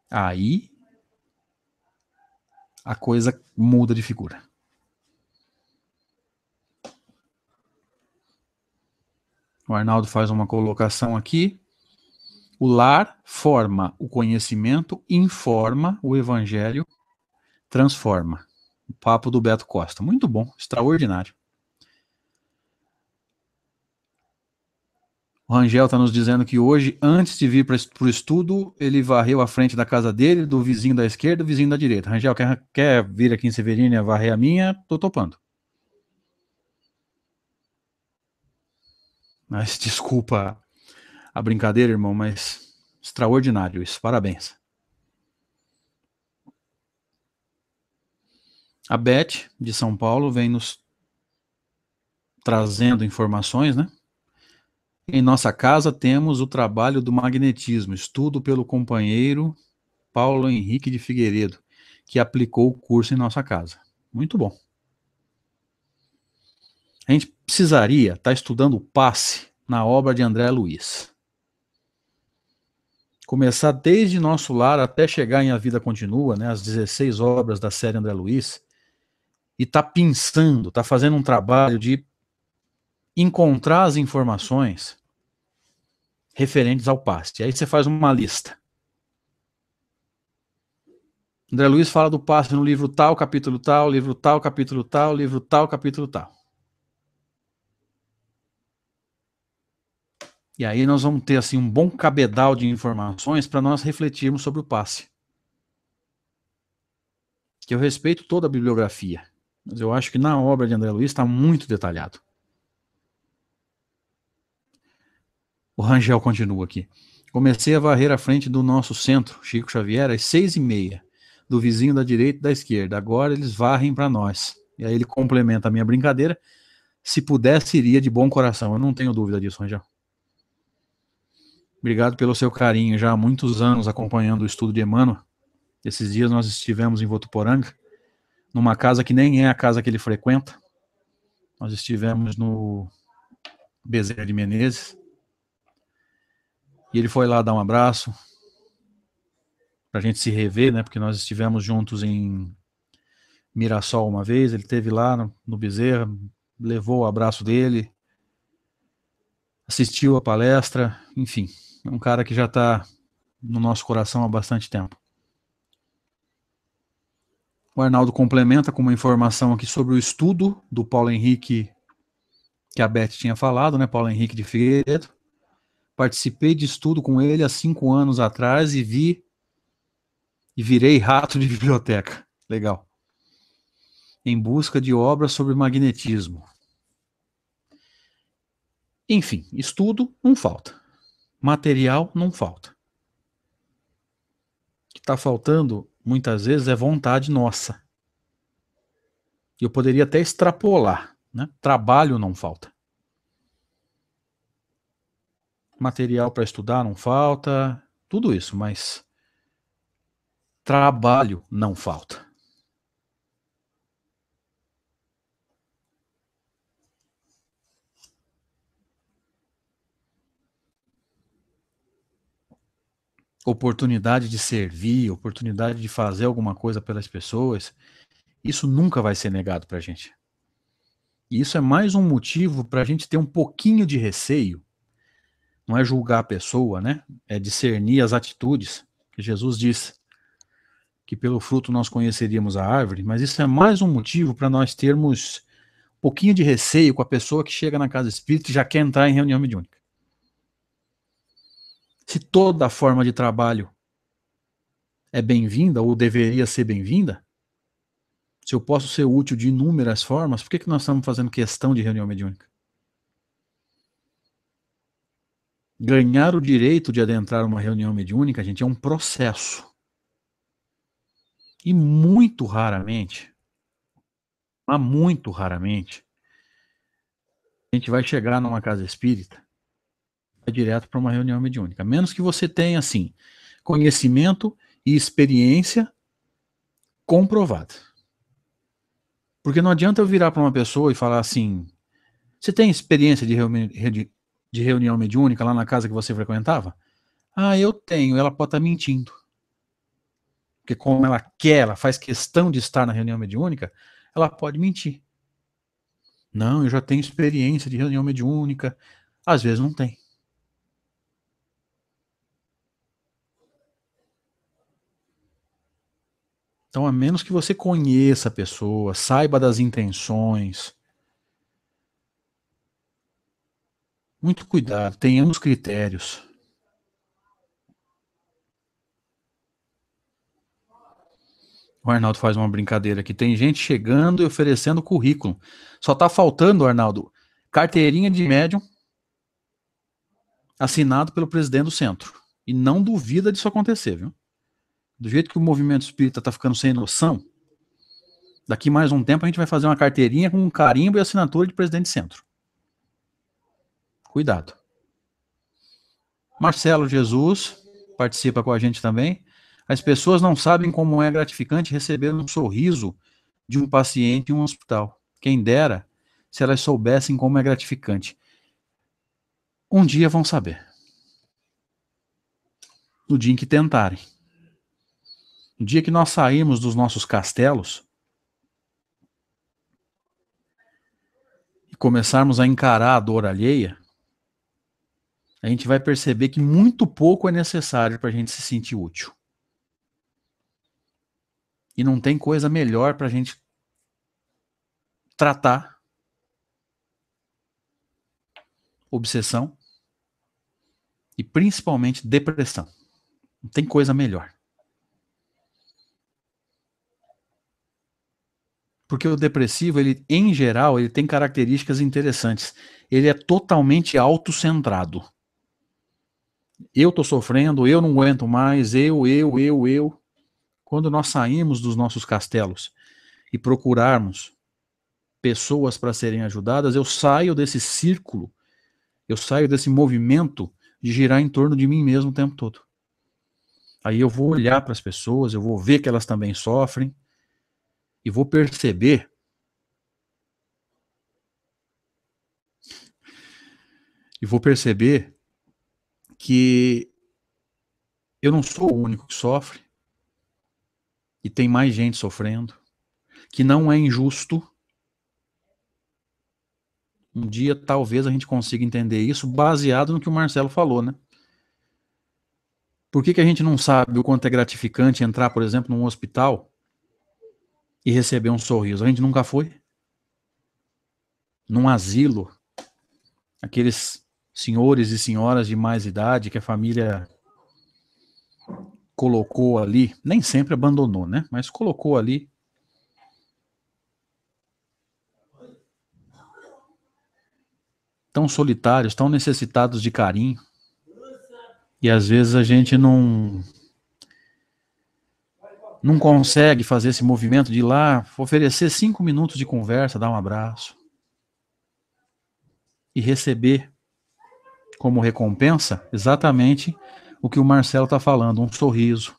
Aí a coisa muda de figura. O Arnaldo faz uma colocação aqui. O lar forma, o conhecimento informa, o evangelho transforma. O papo do Beto Costa. Muito bom, extraordinário. O Rangel está nos dizendo que hoje, antes de vir para o estudo, ele varreu a frente da casa dele, do vizinho da esquerda, do vizinho da direita. Rangel, quer, quer vir aqui em Severínia varrer a minha? Tô topando. Mas desculpa a brincadeira, irmão, mas extraordinário isso. Parabéns. A Beth, de São Paulo, vem nos trazendo informações, né? Em nossa casa temos o trabalho do magnetismo, estudo pelo companheiro Paulo Henrique de Figueiredo, que aplicou o curso em nossa casa. Muito bom. A gente precisaria estar tá estudando o passe na obra de André Luiz começar desde Nosso Lar até chegar em A Vida Continua, né, as 16 obras da série André Luiz, e tá pensando, tá fazendo um trabalho de encontrar as informações referentes ao passe. Aí você faz uma lista. André Luiz fala do passe no livro tal, capítulo tal, livro tal, capítulo tal, livro tal, capítulo tal. E aí nós vamos ter assim um bom cabedal de informações para nós refletirmos sobre o passe. Que eu respeito toda a bibliografia, mas eu acho que na obra de André Luiz está muito detalhado. O Rangel continua aqui. Comecei a varrer a frente do nosso centro, Chico Xavier, às seis e meia, do vizinho da direita e da esquerda. Agora eles varrem para nós. E aí ele complementa a minha brincadeira. Se pudesse, iria de bom coração. Eu não tenho dúvida disso, Rangel. Obrigado pelo seu carinho. Já há muitos anos acompanhando o estudo de Emmanuel. Esses dias nós estivemos em Votuporanga, numa casa que nem é a casa que ele frequenta. Nós estivemos no Bezerra de Menezes. E ele foi lá dar um abraço para a gente se rever, né? Porque nós estivemos juntos em Mirassol uma vez. Ele teve lá no, no Bezerra, levou o abraço dele, assistiu a palestra, enfim. É um cara que já está no nosso coração há bastante tempo. O Arnaldo complementa com uma informação aqui sobre o estudo do Paulo Henrique que a Beth tinha falado, né? Paulo Henrique de Figueiredo. Participei de estudo com ele há cinco anos atrás e vi e virei rato de biblioteca. Legal. Em busca de obras sobre magnetismo. Enfim, estudo não falta material não falta. O que está faltando, muitas vezes, é vontade nossa. eu poderia até extrapolar. Né? Trabalho não falta. Material para estudar não falta, tudo isso, mas trabalho não falta. oportunidade de servir, oportunidade de fazer alguma coisa pelas pessoas, isso nunca vai ser negado para a gente. E isso é mais um motivo para a gente ter um pouquinho de receio. Não é julgar a pessoa, né? É discernir as atitudes. Que Jesus diz que pelo fruto nós conheceríamos a árvore, mas isso é mais um motivo para nós termos um pouquinho de receio com a pessoa que chega na casa espírita e já quer entrar em reunião mediúnica se toda forma de trabalho é bem-vinda ou deveria ser bem-vinda, se eu posso ser útil de inúmeras formas, por que, que nós estamos fazendo questão de reunião mediúnica? Ganhar o direito de adentrar uma reunião mediúnica, gente, é um processo. E muito raramente, mas muito raramente, a gente vai chegar numa casa espírita direto para uma reunião mediúnica. menos que você tenha, assim, conhecimento e experiência comprovada. Porque não adianta eu virar para uma pessoa e falar assim: você tem experiência de, reuni de reunião mediúnica lá na casa que você frequentava? Ah, eu tenho. Ela pode estar tá mentindo. Porque, como ela quer, ela faz questão de estar na reunião mediúnica, ela pode mentir. Não, eu já tenho experiência de reunião mediúnica. Às vezes não tem. Então, a menos que você conheça a pessoa, saiba das intenções. Muito cuidado, tenhamos critérios. O Arnaldo faz uma brincadeira aqui. Tem gente chegando e oferecendo currículo. Só está faltando, Arnaldo, carteirinha de médium assinado pelo presidente do centro. E não duvida disso acontecer, viu? do jeito que o movimento espírita está ficando sem noção, daqui mais um tempo a gente vai fazer uma carteirinha com um carimbo e assinatura de presidente de centro. Cuidado. Marcelo Jesus participa com a gente também. As pessoas não sabem como é gratificante receber um sorriso de um paciente em um hospital. Quem dera se elas soubessem como é gratificante. Um dia vão saber. No dia em que tentarem. O dia que nós saímos dos nossos castelos e começarmos a encarar a dor alheia, a gente vai perceber que muito pouco é necessário para a gente se sentir útil. E não tem coisa melhor para a gente tratar obsessão e principalmente depressão. Não tem coisa melhor. porque o depressivo, ele, em geral, ele tem características interessantes. Ele é totalmente autocentrado. Eu estou sofrendo, eu não aguento mais, eu, eu, eu, eu. Quando nós saímos dos nossos castelos e procurarmos pessoas para serem ajudadas, eu saio desse círculo, eu saio desse movimento de girar em torno de mim mesmo o tempo todo. Aí eu vou olhar para as pessoas, eu vou ver que elas também sofrem, e vou perceber e vou perceber que eu não sou o único que sofre e tem mais gente sofrendo, que não é injusto. Um dia talvez a gente consiga entender isso baseado no que o Marcelo falou, né? Por que, que a gente não sabe o quanto é gratificante entrar, por exemplo, num hospital e receber um sorriso. A gente nunca foi. Num asilo, aqueles senhores e senhoras de mais idade que a família colocou ali, nem sempre abandonou, né? Mas colocou ali. Tão solitários, tão necessitados de carinho. E às vezes a gente não não consegue fazer esse movimento de ir lá, oferecer cinco minutos de conversa, dar um abraço e receber como recompensa exatamente o que o Marcelo está falando: um sorriso,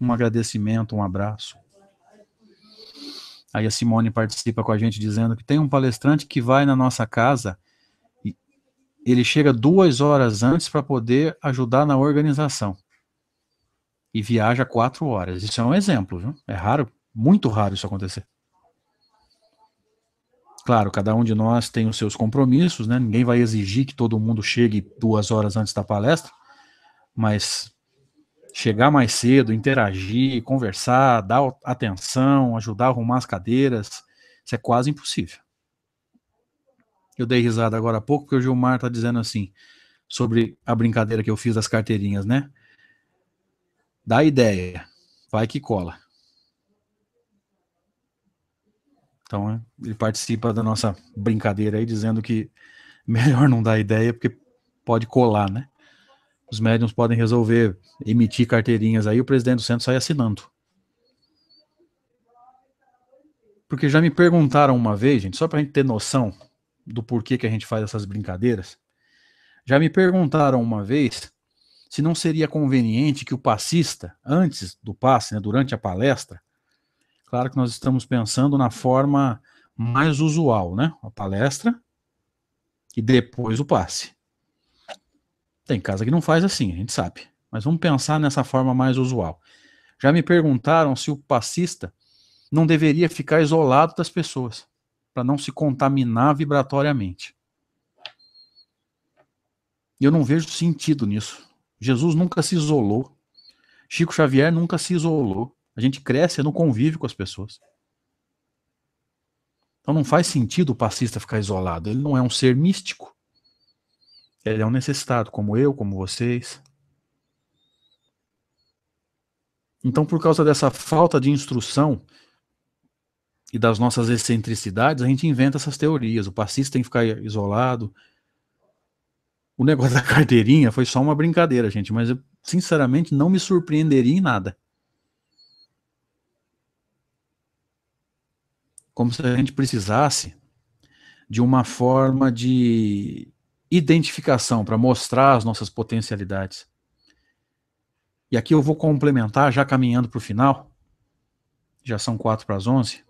um agradecimento, um abraço. Aí a Simone participa com a gente dizendo que tem um palestrante que vai na nossa casa e ele chega duas horas antes para poder ajudar na organização e viaja quatro horas. Isso é um exemplo, viu? É raro, muito raro isso acontecer. Claro, cada um de nós tem os seus compromissos, né? Ninguém vai exigir que todo mundo chegue duas horas antes da palestra, mas chegar mais cedo, interagir, conversar, dar atenção, ajudar a arrumar as cadeiras, isso é quase impossível. Eu dei risada agora há pouco porque o Gilmar está dizendo assim sobre a brincadeira que eu fiz das carteirinhas, né? Dá ideia. Vai que cola. Então, né, ele participa da nossa brincadeira aí, dizendo que melhor não dar ideia, porque pode colar, né? Os médiums podem resolver emitir carteirinhas aí, o presidente do centro sai assinando. Porque já me perguntaram uma vez, gente, só para a gente ter noção do porquê que a gente faz essas brincadeiras, já me perguntaram uma vez se não seria conveniente que o passista, antes do passe, né, durante a palestra, claro que nós estamos pensando na forma mais usual, né? A palestra e depois o passe. Tem casa que não faz assim, a gente sabe. Mas vamos pensar nessa forma mais usual. Já me perguntaram se o passista não deveria ficar isolado das pessoas, para não se contaminar vibratoriamente. eu não vejo sentido nisso. Jesus nunca se isolou. Chico Xavier nunca se isolou. A gente cresce no convívio com as pessoas. Então não faz sentido o passista ficar isolado. Ele não é um ser místico. Ele é um necessitado, como eu, como vocês. Então, por causa dessa falta de instrução e das nossas excentricidades, a gente inventa essas teorias. O passista tem que ficar isolado, o negócio da carteirinha foi só uma brincadeira, gente, mas eu, sinceramente, não me surpreenderia em nada. Como se a gente precisasse de uma forma de identificação para mostrar as nossas potencialidades. E aqui eu vou complementar, já caminhando para o final, já são quatro para as onze.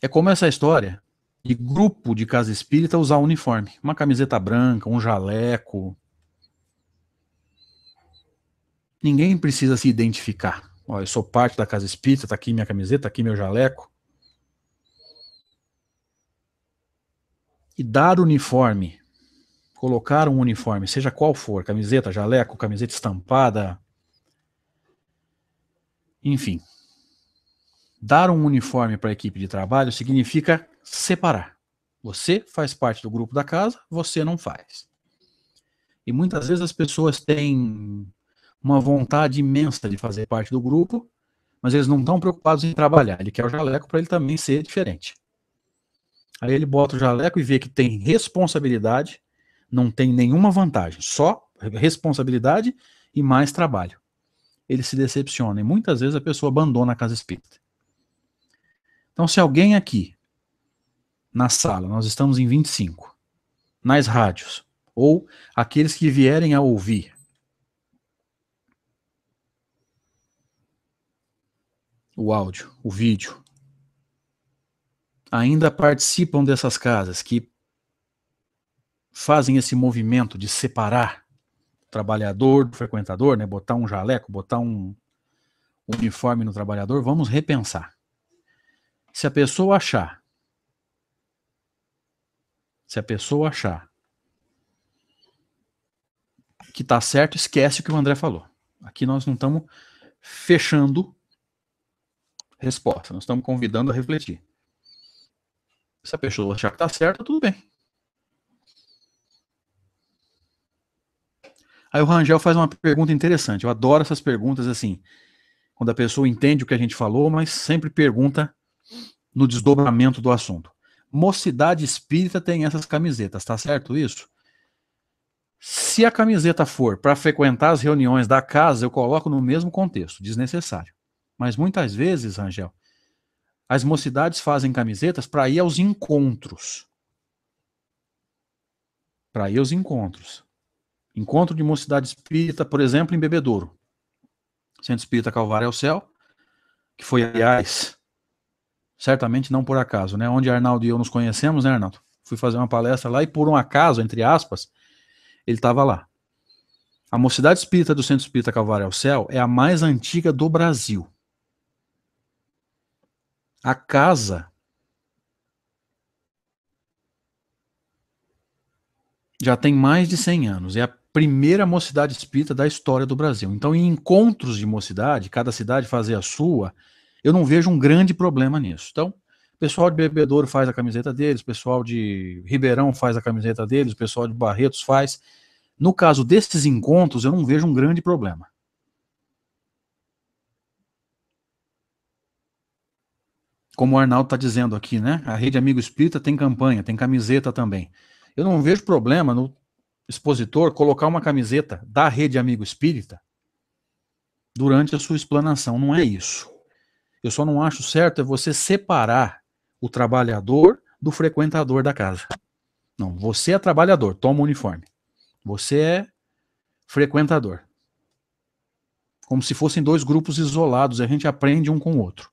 É como essa história de grupo de casa espírita usar uniforme. Uma camiseta branca, um jaleco. Ninguém precisa se identificar. Ó, eu sou parte da casa espírita, tá aqui minha camiseta, tá aqui meu jaleco. E dar uniforme, colocar um uniforme, seja qual for, camiseta, jaleco, camiseta estampada, enfim. Dar um uniforme para a equipe de trabalho significa separar. Você faz parte do grupo da casa, você não faz. E muitas vezes as pessoas têm uma vontade imensa de fazer parte do grupo, mas eles não estão preocupados em trabalhar. Ele quer o jaleco para ele também ser diferente. Aí ele bota o jaleco e vê que tem responsabilidade, não tem nenhuma vantagem, só responsabilidade e mais trabalho. Ele se decepciona e muitas vezes a pessoa abandona a casa espírita. Então, se alguém aqui na sala, nós estamos em 25, nas rádios, ou aqueles que vierem a ouvir. O áudio, o vídeo. Ainda participam dessas casas que fazem esse movimento de separar o trabalhador do frequentador, né? botar um jaleco, botar um uniforme no trabalhador. Vamos repensar. Se a pessoa achar se a pessoa achar que tá certo, esquece o que o André falou. Aqui nós não estamos fechando resposta, nós estamos convidando a refletir. Se a pessoa achar que tá certo, tá tudo bem. Aí o Rangel faz uma pergunta interessante. Eu adoro essas perguntas assim, quando a pessoa entende o que a gente falou, mas sempre pergunta no desdobramento do assunto. Mocidade Espírita tem essas camisetas, tá certo isso? Se a camiseta for para frequentar as reuniões da casa, eu coloco no mesmo contexto, desnecessário. Mas muitas vezes, Rangel, as mocidades fazem camisetas para ir aos encontros. Para ir aos encontros. Encontro de mocidade espírita, por exemplo, em Bebedouro. Centro Espírita Calvário é o Céu, que foi, aliás, certamente não por acaso, né? Onde Arnaldo e eu nos conhecemos, né, Arnaldo? Fui fazer uma palestra lá e por um acaso, entre aspas, ele estava lá. A Mocidade Espírita do Centro Espírita Calvário ao Céu é a mais antiga do Brasil. A casa já tem mais de 100 anos. É a primeira mocidade espírita da história do Brasil. Então, em encontros de mocidade, cada cidade fazia a sua, eu não vejo um grande problema nisso. Então, pessoal de Bebedouro faz a camiseta deles, pessoal de Ribeirão faz a camiseta deles, pessoal de Barretos faz. No caso desses encontros, eu não vejo um grande problema. Como o Arnaldo está dizendo aqui, né? A Rede Amigo Espírita tem campanha, tem camiseta também. Eu não vejo problema no expositor colocar uma camiseta da Rede Amigo Espírita durante a sua explanação. Não é isso. Eu só não acho certo é você separar o trabalhador do frequentador da casa. Não, você é trabalhador, toma o uniforme. Você é frequentador. Como se fossem dois grupos isolados, a gente aprende um com o outro.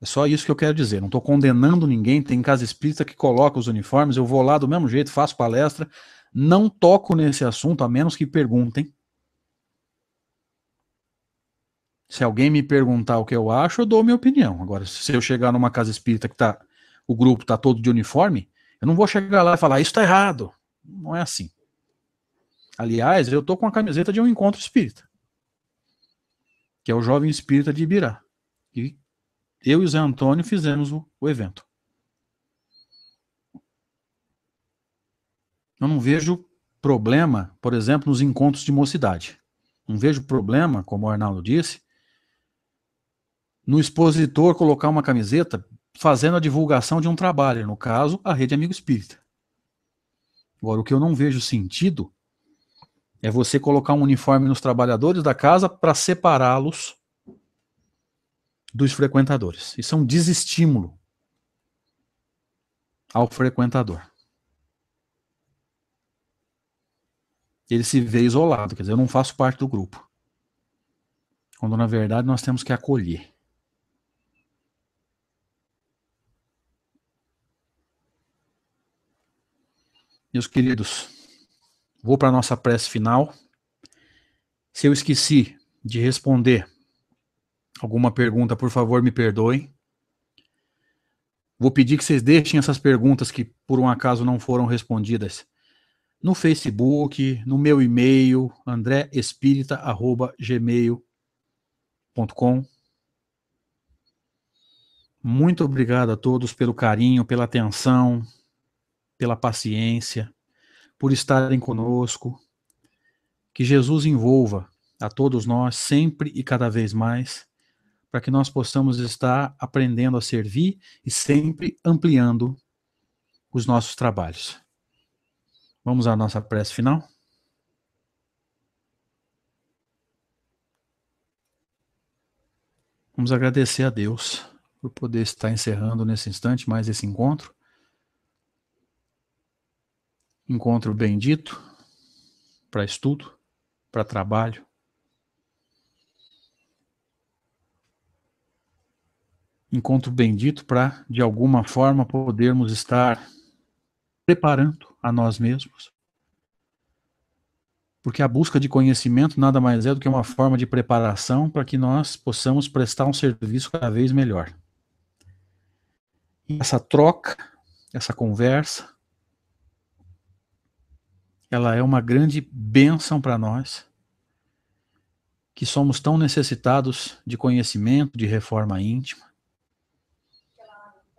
É só isso que eu quero dizer. Não estou condenando ninguém. Tem casa espírita que coloca os uniformes. Eu vou lá do mesmo jeito, faço palestra. Não toco nesse assunto, a menos que perguntem. Se alguém me perguntar o que eu acho, eu dou minha opinião. Agora, se eu chegar numa casa espírita que tá, o grupo tá todo de uniforme, eu não vou chegar lá e falar, ah, isso tá errado. Não é assim. Aliás, eu tô com a camiseta de um encontro espírita, que é o Jovem Espírita de Ibirá. E eu e o Zé Antônio fizemos o, o evento. Eu não vejo problema, por exemplo, nos encontros de mocidade. Não vejo problema, como o Arnaldo disse, no expositor colocar uma camiseta fazendo a divulgação de um trabalho, no caso, a Rede Amigo Espírita. Agora, o que eu não vejo sentido é você colocar um uniforme nos trabalhadores da casa para separá-los dos frequentadores. Isso é um desestímulo ao frequentador. Ele se vê isolado, quer dizer, eu não faço parte do grupo. Quando na verdade nós temos que acolher. Meus queridos, vou para a nossa prece final. Se eu esqueci de responder alguma pergunta, por favor, me perdoem. Vou pedir que vocês deixem essas perguntas que por um acaso não foram respondidas no Facebook, no meu e-mail, andréespírita.gmail.com. Muito obrigado a todos pelo carinho, pela atenção, pela paciência, por estarem conosco. Que Jesus envolva a todos nós sempre e cada vez mais, para que nós possamos estar aprendendo a servir e sempre ampliando os nossos trabalhos. Vamos à nossa prece final? Vamos agradecer a Deus por poder estar encerrando nesse instante mais esse encontro encontro bendito para estudo, para trabalho. Encontro bendito para, de alguma forma, podermos estar preparando a nós mesmos. Porque a busca de conhecimento nada mais é do que uma forma de preparação para que nós possamos prestar um serviço cada vez melhor. E essa troca, essa conversa, ela é uma grande bênção para nós, que somos tão necessitados de conhecimento, de reforma íntima,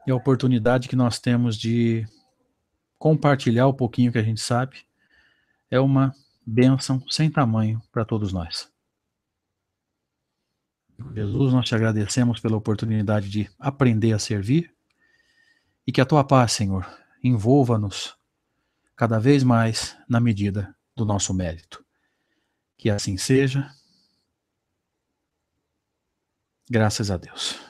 e a oportunidade que nós temos de compartilhar o pouquinho que a gente sabe é uma bênção sem tamanho para todos nós. Jesus, nós te agradecemos pela oportunidade de aprender a servir e que a tua paz, Senhor, envolva-nos cada vez mais na medida do nosso mérito. Que assim seja. Graças a Deus.